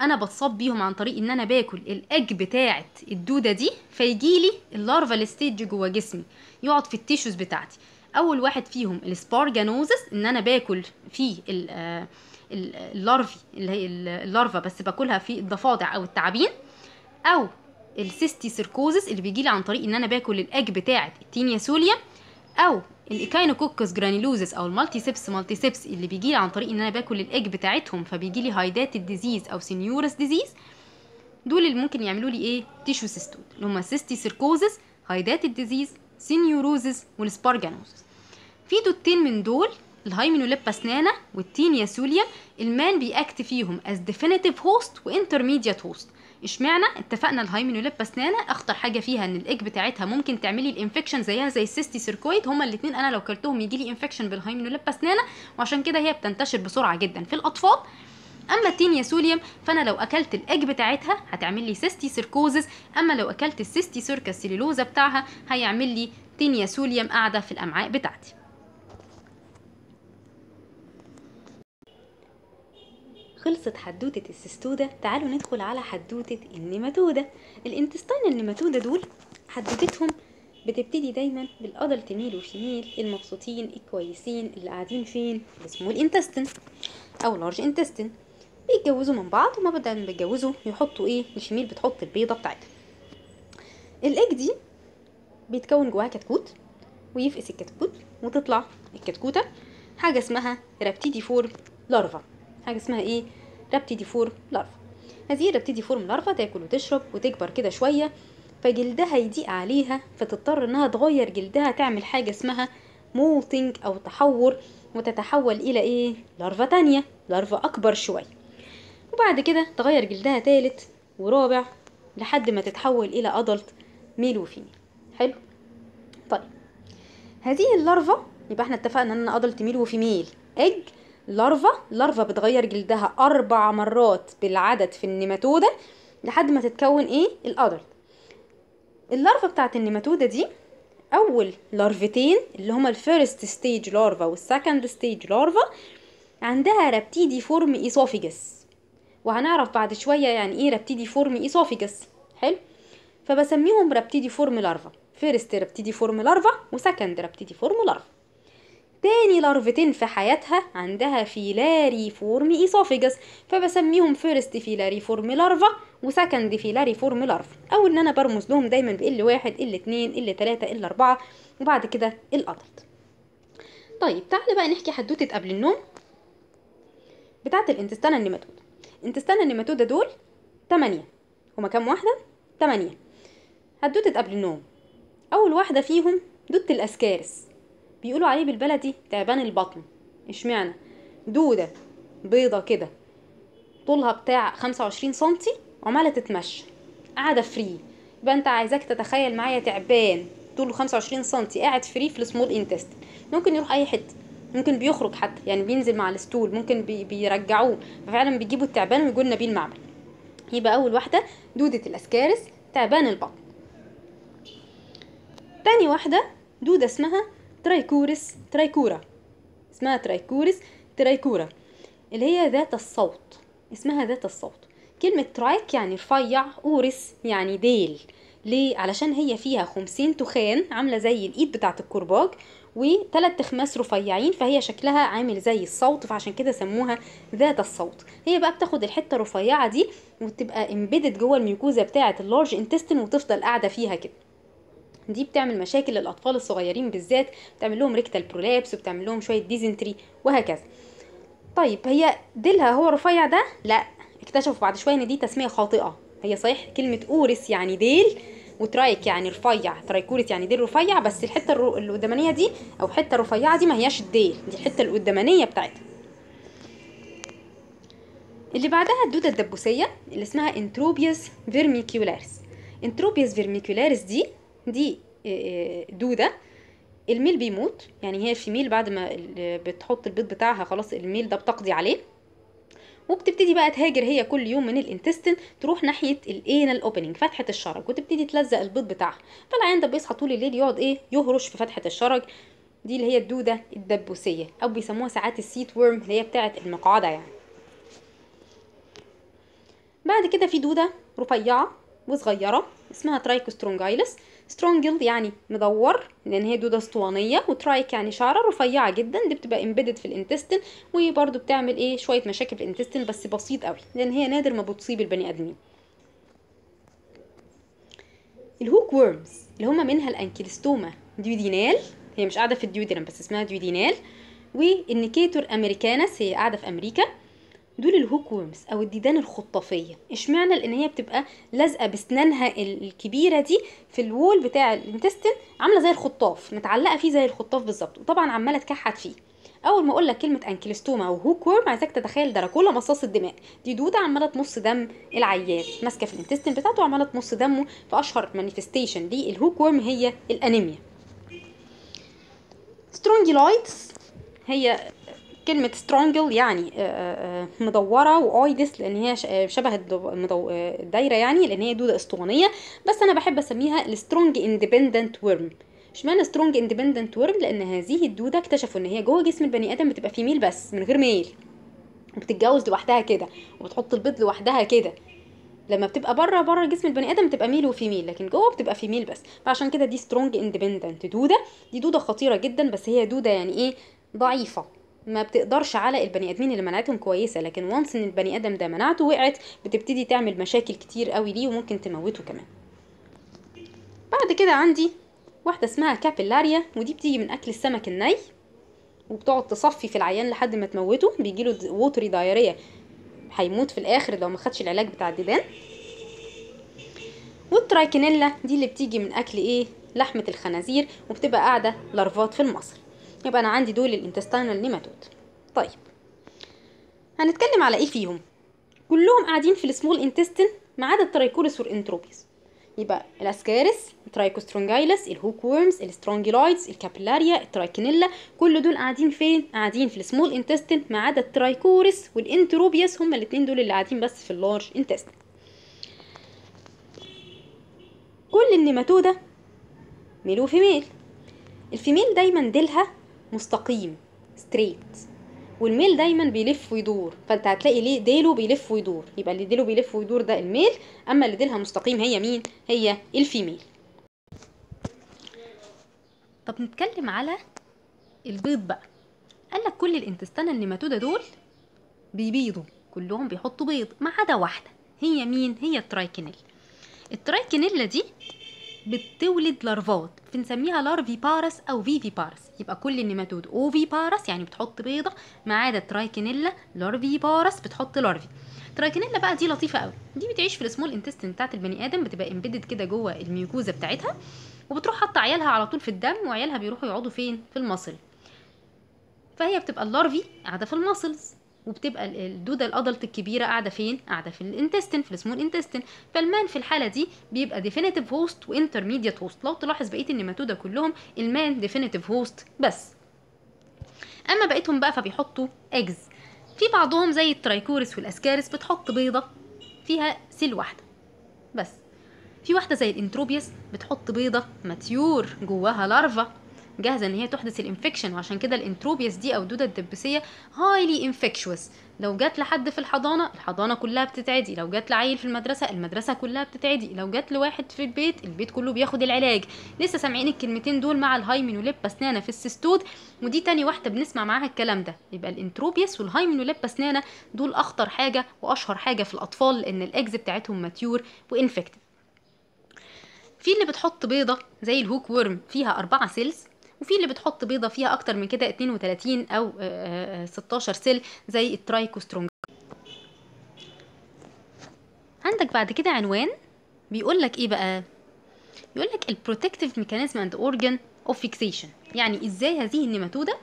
انا بتصاب بيهم عن طريق ان انا باكل الاج بتاعه الدوده دي فيجي لي اللارفال ستيج جوه جسمي يقعد في التيشوز بتاعتي اول واحد فيهم السبارجانوزس ان انا باكل فيه آه، اللارفي اللي هي اللارفا بس باكلها في الضفادع او التعابين او السيستي سيركوزس اللي بيجي لي عن طريق ان انا باكل الاج بتاعه التينيا سوليا او الايكاينوكوكس جرانيلوزس او المالتيسيبس مالتيسيبس اللي بيجي عن طريق ان انا باكل الايج بتاعتهم فبيجي لي هايدات الديزيز او سينيورس ديزيز دول اللي ممكن يعملوا لي ايه تيشو سيستود اللي هم سيستي سيركوزس هايدات الديزيز سينيوروزس والسبارجانوزس في دوتين من دول الهايمينوليبا سنانا والتينيا سوليا المان بيأكت فيهم as definitive host و intermediate host اشمعنى اتفقنا الهايمينوليب اسنانه اخطر حاجه فيها ان الايج بتاعتها ممكن تعملي الانفكشن زيها زي السيستي سيركويد هما الاثنين انا لو كلتهم يجي لي انفكشن بالهايمينوليب اسنانه وعشان كده هي بتنتشر بسرعه جدا في الاطفال اما التينيا سوليوم فانا لو اكلت الايج بتاعتها هتعمل لي سيستي سيركوزس اما لو اكلت السيستي سيركا سيلولوزا بتاعها هيعمل لي تينيا سوليوم قاعده في الامعاء بتاعتي خلصت حدوتة السستودة تعالوا ندخل على حدوتة النماتودة الانتستين النماتودة دول حدوتتهم بتبتدي دايما بالأدلت ميل وشميل المبسوطين الكويسين اللي قاعدين فين اسمه الانتستين أو لارج انتستين بيتجوزوا من بعض وما بدل ما بيتجوزوا يحطوا ايه الشميل بتحط البيضة بتاعتها الاج دي بيتكون جواها كتكوت ويفقس الكتكوت وتطلع الكتكوتة حاجة اسمها رابتيدي فورم لارفا حاجه اسمها ايه رابتيدي فورم لارفا هذه رابتيدي فورم لارفا تاكل وتشرب وتكبر كده شويه فجلدها يضيق عليها فتضطر انها تغير جلدها تعمل حاجه اسمها مولتنج او تحور وتتحول الى ايه لارفا تانية لارفا اكبر شويه وبعد كده تغير جلدها تالت ورابع لحد ما تتحول الى ادلت ميل وفيميل حلو طيب هذه اللارفا يبقى احنا اتفقنا ان ادلت ميل وفيميل اج لارفا لارفا بتغير جلدها اربع مرات بالعدد في النيماتوده لحد ما تتكون ايه الادلت اللارفا بتاعت النيماتوده دي اول لارفتين اللي هما الفيرست ستيج لارفا والسكند ستيج لارفا عندها رابتيدي فورم ايسوفيجس وهنعرف بعد شويه يعني ايه رابتيدي فورم ايسوفيجس حلو فبسميهم رابتيدي فورم لارفا فيرست رابتيدي فورم لارفا وسكند رابتيدي فورم لارفا تاني لارفتين في حياتها عندها فيلاري فورم إيسوفيجس فبسميهم فيرست فيلاري فورم لارفا وسكند فيلاري فورم لارفا أو إن أنا برمز لهم دايما بال واحد ال اتنين ال تلاتة ال أربعة وبعد كده الأدلت طيب تعالى بقى نحكي حدوتة قبل النوم بتاعة الانتستانا النيماتودة الانتستانة النيماتودة دول تمانية هما كام واحدة؟ تمانية حدوتة قبل النوم أول واحدة فيهم دوت الأسكارس بيقولوا عليه بالبلدي تعبان البطن اشمعنى دودة بيضة كده طولها بتاع خمسة وعشرين سنتي وعمالة تتمشى قاعدة فري يبقى انت عايزاك تتخيل معايا تعبان طوله خمسة وعشرين سنتي قاعد فري في السمول انتست ممكن يروح اي حته ممكن بيخرج حتى يعني بينزل مع الستول ممكن بي بيرجعوه ففعلا بيجيبوا التعبان ويجوا لنا بيه المعمل يبقى اول واحده دوده الاسكارس تعبان البطن تاني واحده دوده اسمها ترايكورس ترايكورا اسمها ترايكورس ترايكورا اللي هي ذات الصوت اسمها ذات الصوت كلمة ترايك يعني رفيع أورس يعني ديل ليه؟ علشان هي فيها خمسين تخان عاملة زي الإيد بتاعة الكرباج وثلاث تخماس رفيعين فهي شكلها عامل زي الصوت فعشان كده سموها ذات الصوت هي بقى بتاخد الحتة الرفيعة دي وتبقى امبيدد جوه الميوكوزا بتاعة اللارج انتستين وتفضل قاعدة فيها كده دي بتعمل مشاكل للاطفال الصغيرين بالذات بتعمل لهم ريكتال برولابس وبتعمل لهم شويه ديزنتري وهكذا طيب هي ديلها هو رفيع ده لا اكتشفوا بعد شويه ان دي تسميه خاطئه هي صحيح كلمه اورس يعني ديل وترايك يعني رفيع ترايكورس يعني ديل رفيع بس الحته القدامانيه دي او الحته الرفيعه دي ما هياش الديل دي الحته القدامانيه بتاعتها اللي بعدها الدوده الدبوسيه اللي اسمها انتروبيوس فيرميكيولاريس انتروبيوس فيرميكيولاريس دي دي آه، آه، دودة الميل بيموت يعني هي الفيميل بعد ما بتحط البيض بتاعها خلاص الميل ده بتقضي عليه وبتبتدي بقى تهاجر هي كل يوم من الانتستين تروح ناحيه الانال اوبننج فتحه الشرج وتبتدي تلزق البيض بتاعها فالعيان ده بيصحى طول الليل يقعد ايه يهرش في فتحه الشرج دي اللي هي الدوده الدبوسيه او بيسموها ساعات السيت ورم اللي هي بتاعه المقعده يعني بعد كده في دوده رفيعه وصغيره اسمها ترايكوسترونجايلس سترونجل يعني مدور لان هي دوده اسطوانيه وترايك يعني شعره رفيعه جدا دي بتبقى امبيدد في الانتستين وبرده بتعمل ايه شويه مشاكل في الانتستين بس بسيط قوي لان هي نادر ما بتصيب البني ادمين الهوك وورمز اللي هما منها الانكيلستوما ديودينال هي مش قاعده في الديودينال بس اسمها ديودينال والنيكيتور امريكانس هي قاعده في امريكا دول الهوك ويرمز او الديدان الخطافيه اشمعنى لان هي بتبقى لازقه بسنانها الكبيره دي في الوول بتاع الانتستين عامله زي الخطاف متعلقه فيه زي الخطاف بالظبط وطبعا عماله تكحت فيه اول ما اقول لك كلمه انكلستوما او هوك ورم عايزاك تتخيل دراكولا مصاص الدماء دي دوده عماله تمص دم العيان ماسكه في الانتستين بتاعته وعماله تمص دمه فاشهر مانيفستيشن دي الهوك وورم هي الانيميا سترونجيلايتس هي كلمة سترونجل يعني آه، آه، آه، مدورة وايدس لان هي شبه الدايرة يعني لان هي دودة اسطوانية بس انا بحب اسميها السترونج اندبندنت ورم اشمعنى سترونج اندبندنت ورم لان هذه الدوده اكتشفوا ان هي جوه جسم البني ادم بتبقى فيميل بس من غير ميل وبتتجوز لوحدها كده وبتحط البيض لوحدها كده لما بتبقى بره بره جسم البني ادم بتبقى ميل وفيميل لكن جوه بتبقى فيميل بس فعشان كده دي سترونج اندبندنت دوده دي دوده خطيره جدا بس هي دوده يعني ايه ضعيفه ما بتقدرش على البني ادمين اللي مناعتهم كويسه لكن وانس ان البني ادم ده مناعته وقعت بتبتدي تعمل مشاكل كتير قوي ليه وممكن تموته كمان بعد كده عندي واحده اسمها كابيلاريا ودي بتيجي من اكل السمك الني وبتقعد تصفي في العيان لحد ما تموته بيجيله ووتري دايريه هيموت في الاخر لو ما خدش العلاج بتاع الديدان والترايكينيلا دي اللي بتيجي من اكل ايه لحمه الخنازير وبتبقى قاعده لارفات في المصر يبقى أنا عندي دول الانتستينال نيماتود طيب هنتكلم على إيه فيهم كلهم قاعدين في السمول انتستين ما عدا الترايكورس والانتروبيس يبقى الاسكارس الترايكوسترونجايلس الهوك وورمز السترونجيلايتس الكابيلاريا الترايكينيلا كل دول قاعدين فين قاعدين في السمول انتستين ما عدا الترايكورس والانتروبيس هما الاثنين دول اللي قاعدين بس في اللارج انتستين كل النيماتودا ميل وفيميل الفيميل دايما ديلها مستقيم ستريت والميل دايما بيلف ويدور فانت هتلاقي ليه ديله بيلف ويدور يبقى اللي ديله بيلف ويدور ده الميل اما اللي ديلها مستقيم هي مين هي الفيميل طب نتكلم على البيض بقى قال لك كل اللي النيماتودا دول بيبيضوا كلهم بيحطوا بيض ما عدا واحده هي مين هي الترايكينيل الترايكينيلا دي بتولد لارفات بنسميها لارفي بارس او فيفي بارس يبقى كل النيماتود اوفي بارس يعني بتحط بيضه ما عدا ترايكينيلا لارفي بارس بتحط لارفي ترايكينيلا بقى دي لطيفه قوي دي بتعيش في السمول انتستين بتاعت البني ادم بتبقى امبيدد كده جوه الميوكوزا بتاعتها وبتروح حاطه عيالها على طول في الدم وعيالها بيروحوا يقعدوا فين في المصل فهي بتبقى اللارفي قاعده في المصلز وبتبقى الدوده الادلت الكبيره قاعده فين قاعده في الانتستين في السمول انتستين فالمان في الحاله دي بيبقى ديفينيتيف هوست وانترميديت هوست لو تلاحظ بقيه النماتودة كلهم المان ديفينيتيف هوست بس اما بقيتهم بقى فبيحطوا اجز في بعضهم زي الترايكورس والاسكارس بتحط بيضه فيها سيل واحده بس في واحده زي الانتروبيس بتحط بيضه ماتيور جواها لارفا جاهزه ان هي تحدث الانفكشن وعشان كده الانتروبيس دي او الدوده الدبسيه هايلي انفكشوس لو جت لحد في الحضانه الحضانه كلها بتتعدي لو جت لعيل في المدرسه المدرسه كلها بتتعدي لو جت لواحد في البيت البيت كله بياخد العلاج لسه سامعين الكلمتين دول مع الهايمينوليب بسنانه في السستود ودي تاني واحده بنسمع معاها الكلام ده يبقى والهايمن والهايمينوليب بسنانه دول اخطر حاجه واشهر حاجه في الاطفال لان الاجز بتاعتهم ماتيور وانفكتد في اللي بتحط بيضه زي الهوك ورم فيها أربعة سيلز وفي اللي بتحط بيضه فيها اكتر من كده 32 او 16 آه، آه، آه، سيل زي الترايكوسترونج عندك بعد كده عنوان بيقول لك ايه بقى بيقول لك البروتكتيف ميكانيزم اند اورجن اوف فيكسيشن يعني ازاي هذه النيماتوده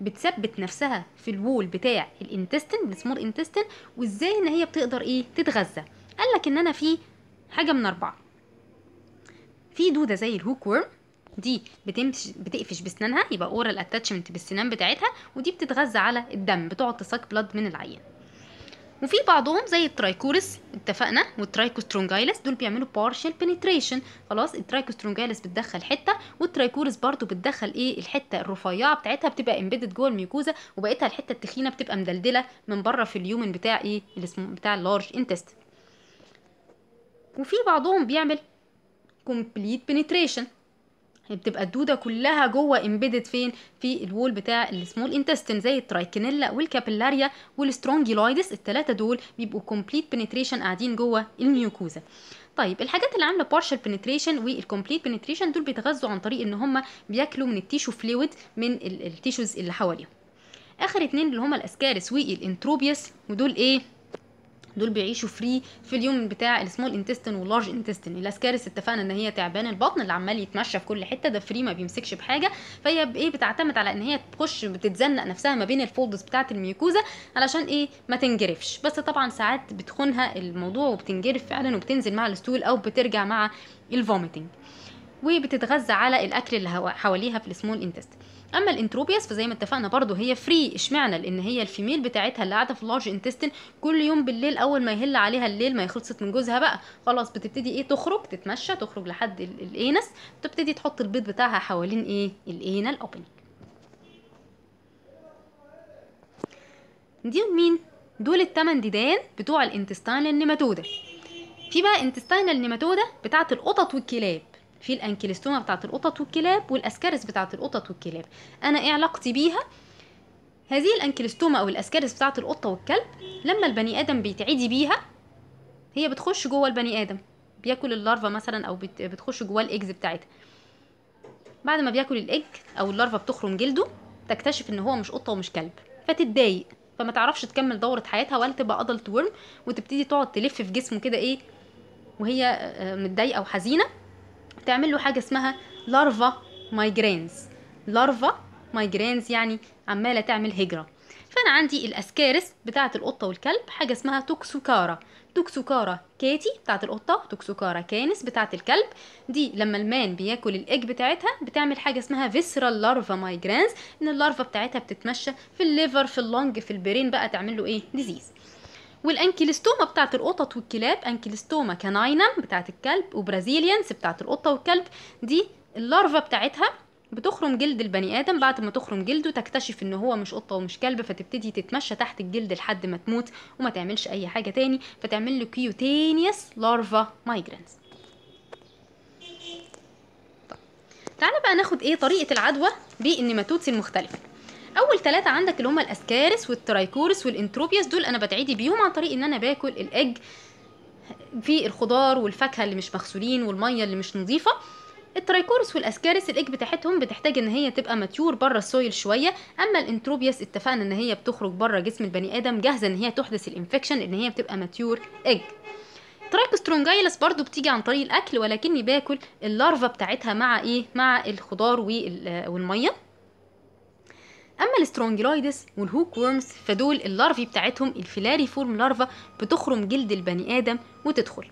بتثبت نفسها في الوول بتاع الانتستين السمول انتستين وازاي ان هي بتقدر ايه تتغذى قال لك ان انا في حاجه من اربعه في دوده زي الهوك ورم دي بتمش بتقفش بسنانها يبقى اورال اتاتشمنت بالسنان بتاعتها ودي بتتغذى على الدم بتقعد تساك بلاد من العيان وفي بعضهم زي الترايكورس اتفقنا والترايكوسترونجايلس دول بيعملوا بارشل بينتريشن خلاص الترايكوسترونجايلس بتدخل حته والترايكورس برضو بتدخل ايه الحته الرفيعه بتاعتها بتبقى امبيدد جوه الميكوزا وبقيتها الحته التخينه بتبقى مدلدله من بره في اليومن بتاع ايه اللي اسمه بتاع اللارج انتست وفي بعضهم بيعمل كومبليت بينتريشن يعني بتبقى الدوده كلها جوه امبيدد فين في الوول بتاع السمول انتستين زي الترايكنيلا والكابيلاريا والسترونجيلويدس الثلاثه دول بيبقوا كومبليت بنتريشن قاعدين جوه الميوكوزا طيب الحاجات اللي عامله بارشال بنتريشن والكومبليت بنتريشن دول بيتغذوا عن طريق ان هم بياكلوا من التيشو فلويد من التيشوز اللي حواليهم اخر اتنين اللي هما الاسكارس والانتروبيس ودول ايه دول بيعيشوا فري في اليوم بتاع السمول انتستين واللارج انتستين الاسكارس اتفقنا ان هي تعبان البطن اللي عمال يتمشى في كل حته ده فري ما بيمسكش بحاجه فهي ايه بتعتمد على ان هي تخش بتتزنق نفسها ما بين الفولدز بتاعه الميوكوزا علشان ايه ما تنجرفش بس طبعا ساعات بتخونها الموضوع وبتنجرف فعلا وبتنزل مع الستول او بترجع مع الفوميتنج وبتتغذى على الاكل اللي حواليها في السمول انتستين اما الانتروبياس فزي ما اتفقنا برضو هي فري اشمعنى لان هي الفيميل بتاعتها اللي قاعده في اللارج انتستين كل يوم بالليل اول ما يهل عليها الليل ما خلصت من جوزها بقى خلاص بتبتدي ايه تخرج تتمشى تخرج لحد الانس تبتدي تحط البيض بتاعها حوالين ايه الانال اوبننج دي مين دول الثمان ديدان بتوع الانتستاين النيماتودا في بقى انتستاينال نيماتودا بتاعه القطط والكلاب في الانكلستوما بتاعت القطط والكلاب والاسكارس بتاعت القطط والكلاب انا ايه علاقتي بيها هذه الانكلستوما او الاسكارس بتاعت القطه والكلب لما البني ادم بيتعدي بيها هي بتخش جوه البني ادم بياكل اللارفا مثلا او بتخش جوه الايجز بتاعتها بعد ما بياكل الايج او اللارفا بتخرم جلده تكتشف ان هو مش قطه ومش كلب فتتضايق فما تعرفش تكمل دوره حياتها ولا تبقى ادلت ورم وتبتدي تقعد تلف في جسمه كده ايه وهي آه، متضايقه وحزينه بتعمل له حاجه اسمها لارفا مايجرينز لارفا مايجرينز يعني عماله تعمل هجره فانا عندي الاسكارس بتاعه القطه والكلب حاجه اسمها توكسوكارا توكسوكارا كاتي بتاعه القطه توكسوكارا كانس بتاعه الكلب دي لما المان بياكل الايج بتاعتها بتعمل حاجه اسمها فيسرال لارفا مايجرينز ان اللارفا بتاعتها بتتمشى في الليفر في اللونج في البرين بقى تعمل له ايه ديزيز والانكيلستوما بتاعت القطط والكلاب انكيلستوما كناينم بتاعت الكلب وبرازيليانس بتاعت القطه والكلب دي اللارفا بتاعتها بتخرم جلد البني ادم بعد ما تخرم جلده تكتشف ان هو مش قطه ومش كلب فتبتدي تتمشى تحت الجلد لحد ما تموت وما تعملش اي حاجه تاني فتعمل له كيوتينيوس لارفا مايجرانس تعالى بقى ناخد ايه طريقه العدوى بالنيماتوتس المختلفه اول ثلاثه عندك اللي هم الاسكارس والترايكورس والانتروبياس دول انا بتعدي بيهم عن طريق ان انا باكل الاج في الخضار والفاكهه اللي مش مغسولين والميه اللي مش نظيفه الترايكورس والاسكارس الاج بتاعتهم بتحتاج ان هي تبقى ماتيور بره السويل شويه اما الانتروبياس اتفقنا ان هي بتخرج بره جسم البني ادم جاهزه ان هي تحدث الانفكشن ان هي بتبقى ماتيور اج ترايكوسترونجايلس برضو بتيجي عن طريق الاكل ولكني باكل اللارفا بتاعتها مع ايه مع الخضار والميه اما السترونجلويدس والهوك وورمز فدول اللارفي بتاعتهم الفيلاري فورم لارفا بتخرم جلد البني ادم وتدخل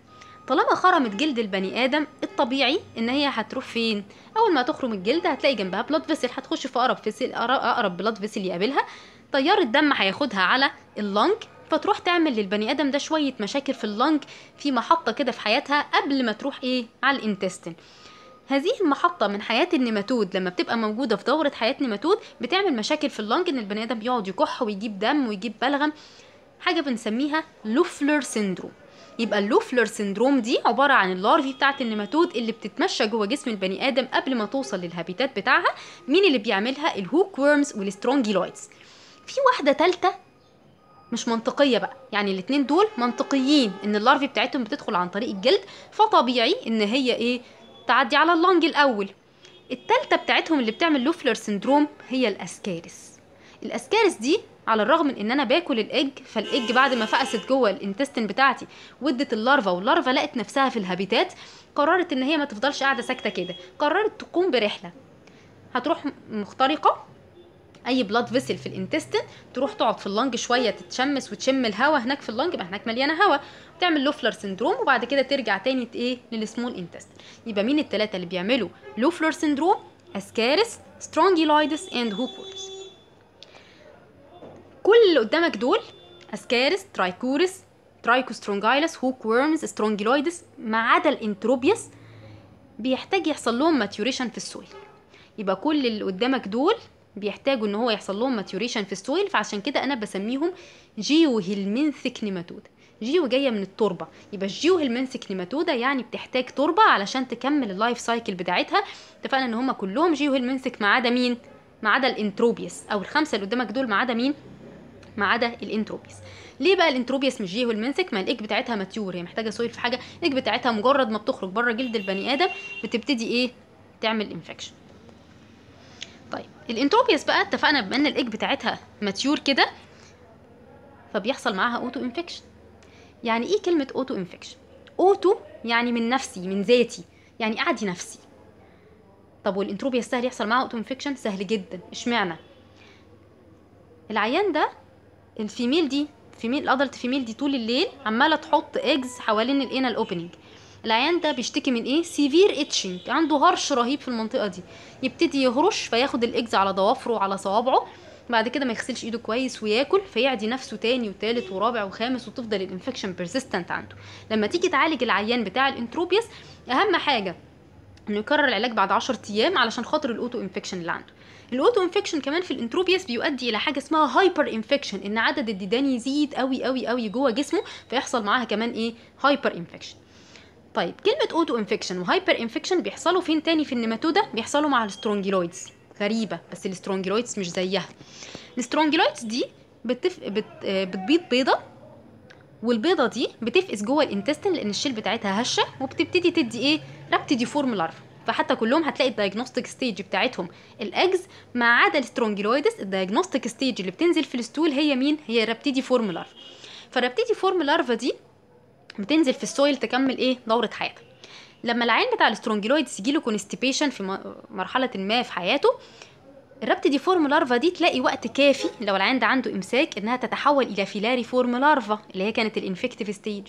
طالما خرمت جلد البني ادم الطبيعي ان هي هتروح فين اول ما تخرم الجلد هتلاقي جنبها بلاد فيسل هتخش في اقرب فيسل اقرب بلاد فيسل يقابلها تيار الدم هياخدها على اللنج فتروح تعمل للبني ادم ده شويه مشاكل في اللنج في محطه كده في حياتها قبل ما تروح ايه على الانتستين هذه المحطه من حياه النيماتود لما بتبقى موجوده في دوره حياه نيماتود بتعمل مشاكل في اللنج ان البني ادم بيقعد يكح ويجيب دم ويجيب بلغم حاجه بنسميها لوفلر سيندروم يبقى اللوفلر سندروم دي عباره عن اللارفي بتاعه النيماتود اللي بتتمشى جوه جسم البني ادم قبل ما توصل للهابيتات بتاعها مين اللي بيعملها الهوك ورمز والسترونجيلويدز في واحده ثالثه مش منطقيه بقى يعني الاتنين دول منطقيين ان اللارفي بتاعتهم بتدخل عن طريق الجلد فطبيعي ان هي ايه تعدي على اللونج الأول التالتة بتاعتهم اللي بتعمل لوفلر سندروم هي الأسكارس الأسكارس دي على الرغم من ان انا باكل الايج فالايج بعد ما فقست جوه الانتستين بتاعتي ودت اللارفا واللارفا لقت نفسها في الهابيتات قررت ان هي ما تفضلش قاعده ساكته كده قررت تقوم برحله هتروح مخترقه اي بلاد فيسل في الانتستين تروح تقعد في اللنج شويه تتشمس وتشم الهواء هناك في اللنج يبقى هناك مليانه هواء وتعمل لوفلر سندروم وبعد كده ترجع تاني ايه للسمول انتستين يبقى مين الثلاثه اللي بيعملوا لوفلر سندروم اسكارس سترونجيلايدس اند هوكورس كل اللي قدامك دول اسكارس ترايكورس ترايكوسترونجايلس هوك ورمز سترونجيلويدس ما عدا الانتروبيس بيحتاج يحصل لهم ماتيوريشن في السويل يبقى كل اللي قدامك دول بيحتاجوا ان هو يحصل لهم ماتيوريشن في السويل فعشان كده انا بسميهم جيو هيلمنثك نيماتود جيو جايه من التربه يبقى الجيو هيلمنثك نيماتودا يعني بتحتاج تربه علشان تكمل اللايف سايكل بتاعتها اتفقنا ان هم كلهم جيو هيلمنثك ما عدا مين ما عدا الانتروبيس او الخمسه اللي قدامك دول ما عدا مين ما عدا الانتروبيس ليه بقى الانتروبيس مش جيو هيلمنثك ما الايج بتاعتها ماتيور هي محتاجه سويل في حاجه الايج بتاعتها مجرد ما بتخرج بره جلد البني ادم بتبتدي ايه تعمل انفكشن طيب الانتروبياس بقى اتفقنا بما ان الايج بتاعتها ماتيور كده فبيحصل معاها اوتو انفكشن يعني ايه كلمه اوتو انفكشن اوتو يعني من نفسي من ذاتي يعني اعدي نفسي طب والانتروبيا سهل يحصل معاها اوتو انفكشن سهل جدا اشمعنى العيان ده الفيميل دي فيميل الادلت فيميل دي طول الليل عماله تحط ايجز حوالين الانال اوبننج العيان ده بيشتكي من ايه سيفير اتشنج عنده هرش رهيب في المنطقه دي يبتدي يهرش فياخد الاجز على ضوافره وعلى صوابعه بعد كده ما يغسلش ايده كويس وياكل فيعدي نفسه تاني وتالت ورابع وخامس وتفضل الانفكشن بيرسيستنت عنده لما تيجي تعالج العيان بتاع الانتروبيس اهم حاجه انه يكرر العلاج بعد 10 ايام علشان خاطر الاوتو انفكشن اللي عنده الاوتو انفكشن كمان في الانتروبيس بيؤدي الى حاجه اسمها هايبر انفكشن ان عدد الديدان يزيد قوي قوي قوي جوه جسمه فيحصل معاها كمان ايه هايبر انفكشن طيب كلمة اوتو انفكشن وهايبر انفكشن بيحصلوا فين تاني في النيماتودا بيحصلوا مع السترونجيلويدز غريبة بس السترونجيلويدز مش زيها السترونجيلويدز دي بتف... بت... آه، بتبيض بيضة والبيضة دي بتفقس جوه الانتستين لان الشيل بتاعتها هشة وبتبتدي تدي ايه رابتدي فورم لارف فحتى كلهم هتلاقي الدايجنوستيك ستيج بتاعتهم الاجز ما عدا السترونجلويدز الدايجنوستيك ستيج اللي بتنزل في الستول هي مين هي الرابتيدي فورم لارف فالرابتيدي فورم لارفا دي بتنزل في السويل تكمل ايه دوره حياتها لما العين بتاع السترونجلويدس يجيله كونستيبيشن في مرحله ما في حياته الربط دي فورم لارفا دي تلاقي وقت كافي لو العين ده عنده امساك انها تتحول الى فيلاري فورم لارفا اللي هي كانت الانفكتيف ستيج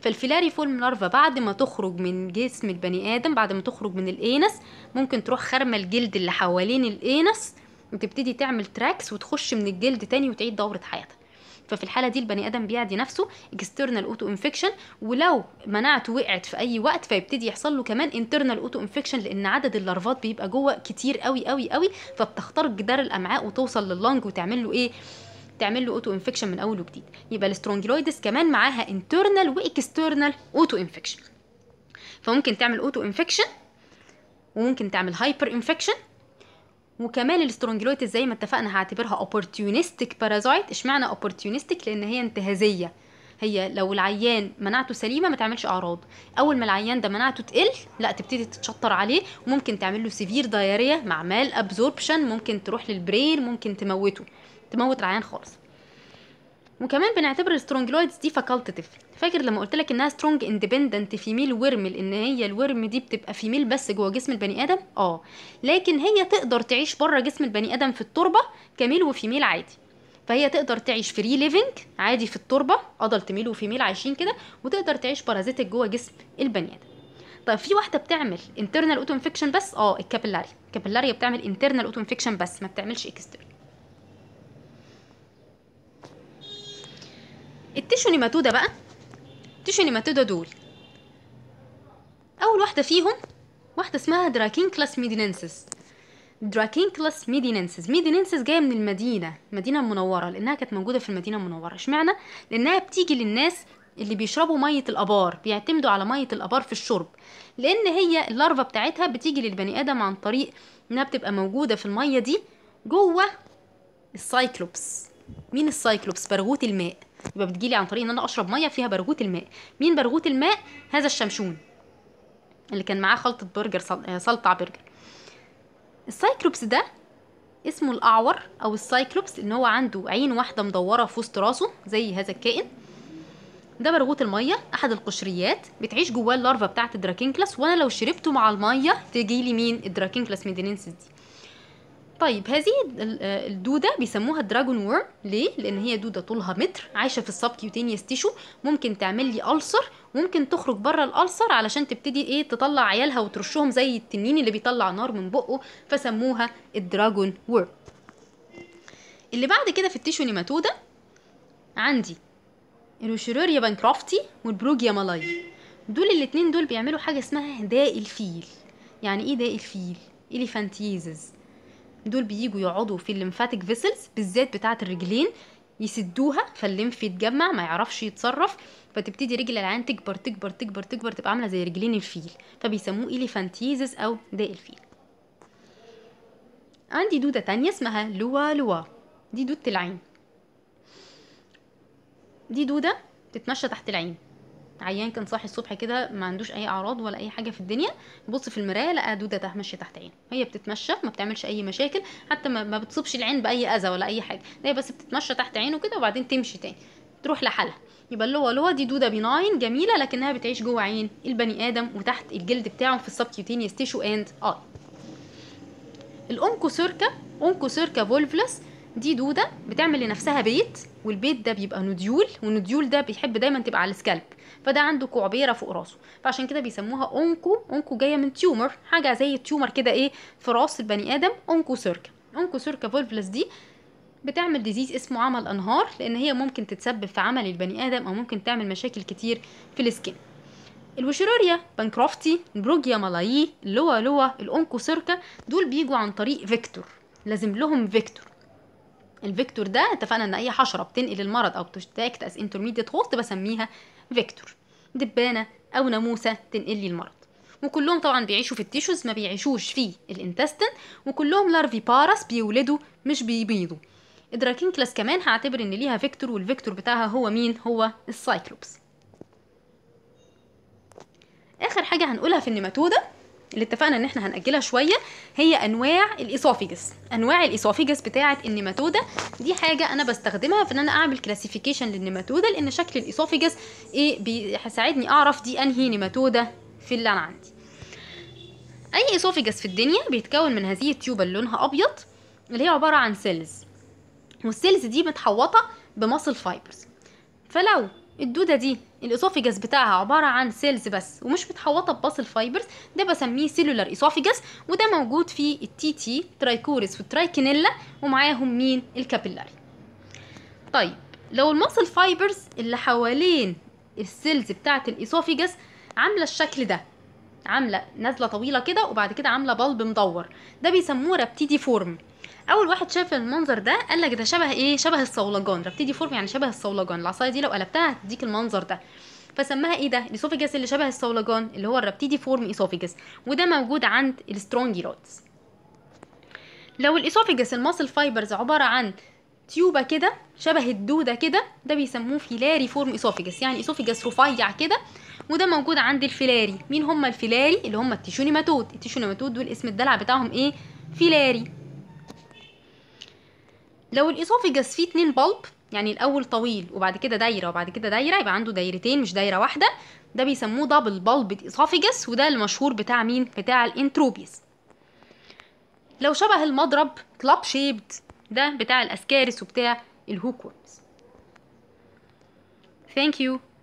فالفيلاري فورم لارفا بعد ما تخرج من جسم البني ادم بعد ما تخرج من الانس ممكن تروح خرمه الجلد اللي حوالين الانس وتبتدي تعمل تراكس وتخش من الجلد تاني وتعيد دوره حياتها ففي الحاله دي البني ادم بيعدي نفسه اكسترنال اوتو انفكشن ولو مناعته وقعت في اي وقت فيبتدي يحصل له كمان انترنال اوتو انفكشن لان عدد اللارفات بيبقى جوه كتير قوي قوي قوي فبتخترق جدار الامعاء وتوصل لللنج وتعمل له ايه تعمل له اوتو انفكشن من اول وجديد يبقى السترونجلويدس كمان معاها انترنال واكسترنال اوتو انفكشن فممكن تعمل اوتو انفكشن وممكن تعمل هايبر انفكشن وكمان السترونجلويتس زي ما اتفقنا هعتبرها اوبورتيونستيك بارازايت اشمعنى اوبورتيونستيك لان هي انتهازيه هي لو العيان مناعته سليمه ما تعملش اعراض اول ما العيان ده مناعته تقل لا تبتدي تتشطر عليه وممكن تعمل له سيفير دايريا مع مال ابزوربشن ممكن تروح للبرين ممكن تموته تموت العيان خالص وكمان بنعتبر السترونجلويدز دي فاكولتيف فاكر لما قلت لك انها سترونج اندبندنت فيميل ورمل ان هي الورم دي بتبقى فيميل بس جوه جسم البني ادم اه لكن هي تقدر تعيش بره جسم البني ادم في التربه كميل وفيميل عادي فهي تقدر تعيش فري ليفنج عادي في التربه ادلت ميل وفيميل عايشين كده وتقدر تعيش بارازيتك جوه جسم البني ادم طيب في واحده بتعمل انترنال اوتو انفكشن بس اه الكابيلاري الكابيلاري بتعمل انترنال اوتو انفكشن بس ما بتعملش اكسترنال التيشو نيماتودا بقى ما ماتودا دول اول واحده فيهم واحده اسمها دراكينكلاس دراكين دراكينكلاس ميدينينسس ميدينينسس جايه من المدينه المدينه المنوره لانها كانت موجوده في المدينه المنوره اشمعنى لانها بتيجي للناس اللي بيشربوا ميه الابار بيعتمدوا على ميه الابار في الشرب لان هي اللارفا بتاعتها بتيجي للبني ادم عن طريق انها بتبقى موجوده في الميه دي جوه السايكلوبس مين السايكلوبس برغوت الماء يبقى بتجيلي عن طريق ان انا اشرب ميه فيها برغوت الماء مين برغوت الماء هذا الشمشون اللي كان معاه خلطه برجر سلطع برجر السايكلوبس ده اسمه الاعور او السايكلوبس ان هو عنده عين واحده مدوره في وسط راسه زي هذا الكائن ده برغوت الميه احد القشريات بتعيش جواه اللارفا بتاعه الدراكينكلاس وانا لو شربته مع الميه تجيلي مين الدراكينكلاس ميدينينسيس دي طيب هذه آه، الدوده بيسموها دراجون وورم ليه لان هي دوده طولها متر عايشه في السبكيوتينيوس تيشو ممكن تعمل لي ألسر ممكن تخرج بره الألسر علشان تبتدي ايه تطلع عيالها وترشهم زي التنين اللي بيطلع نار من بقه فسموها الدراجون وورم اللي بعد كده في التيشو نيماتودا عندي الوشيروريا بانكرافتي والبروجيا مالاي دول الاتنين دول بيعملوا حاجه اسمها داء الفيل يعني ايه داء الفيل اليفانتيزز دول بييجوا يقعدوا في الليمفاتيك فيسلز بالذات بتاعه الرجلين يسدوها فالليمف يتجمع ما يعرفش يتصرف فتبتدي رجل العين تكبر تكبر تكبر تكبر تبقى عامله زي رجلين الفيل فبيسموه إليفانتيزس او داء الفيل عندي دودة تانية اسمها لوا لوا دي دودة العين دي دودة تتمشى تحت العين عيان كان صاحي الصبح كده ما عندوش اي اعراض ولا اي حاجه في الدنيا بص في المرايه لقى دوده ده ماشيه تحت عينه هي بتتمشى ما بتعملش اي مشاكل حتى ما بتصيبش العين باي اذى ولا اي حاجه هي بس بتتمشى تحت عينه كده وبعدين تمشي تاني تروح لحالها يبقى اللوا لوا دي دوده بناين جميله لكنها بتعيش جوه عين البني ادم وتحت الجلد بتاعه في السبكيوتينيوس تيشو اند اي الانكوسيركا انكوسيركا فولفلس دي دوده بتعمل لنفسها بيت والبيت ده بيبقى نوديول والنوديول ده بيحب دايما تبقى على السكالب فده عنده كعبيره فوق راسه فعشان كده بيسموها اونكو اونكو جايه من تيومر حاجه زي التيومر كده ايه في راس البني ادم اونكو سيركا اونكو سيركا فولفلس دي بتعمل ديزيز اسمه عمل انهار لان هي ممكن تتسبب في عمل البني ادم او ممكن تعمل مشاكل كتير في السكين الوشراريا بانكروفتي بروجيا مالايي لوا لوا الأونكو سيركا دول بيجوا عن طريق فيكتور لازم لهم فيكتور الفيكتور ده اتفقنا ان اي حشره بتنقل المرض او بتتاكت از انترميديت هوست بسميها فيكتور دبانه او ناموسه تنقل لي المرض وكلهم طبعا بيعيشوا في التيشوز ما بيعيشوش في الانتستن وكلهم لارفي بارس بيولدوا مش بيبيضوا كلاس كمان هعتبر ان ليها فيكتور والفيكتور بتاعها هو مين هو السايكلوبس اخر حاجه هنقولها في النيماتوده اللي اتفقنا ان احنا هنأجلها شوية هي انواع الاسوفيجس انواع الاسوفيجس بتاعة النيماتودة دي حاجة انا بستخدمها في ان انا اعمل كلاسيفيكيشن للنيماتودة لان شكل الاسوفيجس ايه بيساعدني اعرف دي انهي نيماتودة في اللي انا عندي اي اسوفيجس في الدنيا بيتكون من هذه التيوبة اللي لونها ابيض اللي هي عبارة عن سيلز والسيلز دي متحوطة بمصل فايبرز فلو الدودة دي الاسوفيجاس بتاعها عباره عن سيلز بس ومش متحوطه بباسل فايبرز ده بسميه سيلولار اسوفيجاس وده موجود في التي تي ترايكورس والترايكينيلا ومعاهم مين الكابيلاري طيب لو المصل فايبرز اللي حوالين السيلز بتاعه الاسوفيجاس عامله الشكل ده عامله نازله طويله كده وبعد كده عامله بلب مدور ده بيسموه رابتيدي فورم اول واحد شاف المنظر ده قال لك ده شبه ايه شبه الصولجان ربتدي فورم يعني شبه الصولجان العصايه دي لو قلبتها هتديك المنظر ده فسماها ايه ده الايسوفيجاس اللي شبه الصولجان اللي هو الربتيدي فورم ايسوفيجاس وده موجود عند السترونجيلوتس لو الايسوفيجاس الماسل فايبرز عباره عن تيوبه كده شبه الدوده كده ده بيسموه فيلاري فورم ايسوفيجاس يعني ايسوفيجاس رفيع كده وده موجود عند الفيلاري مين هم الفيلاري اللي هم التيشونيماتود التيشونيماتود دول اسم الدلع بتاعهم ايه فيلاري لو الاسوفيجاس فيه اتنين بلب يعني الاول طويل وبعد كده دايره وبعد كده دايره يبقى عنده دايرتين مش دايره واحده ده بيسموه دبل بلب اسوفيجاس وده المشهور بتاع مين بتاع الانتروبيس لو شبه المضرب كلاب شيبد ده بتاع الاسكارس وبتاع الهوكورمز Thank you.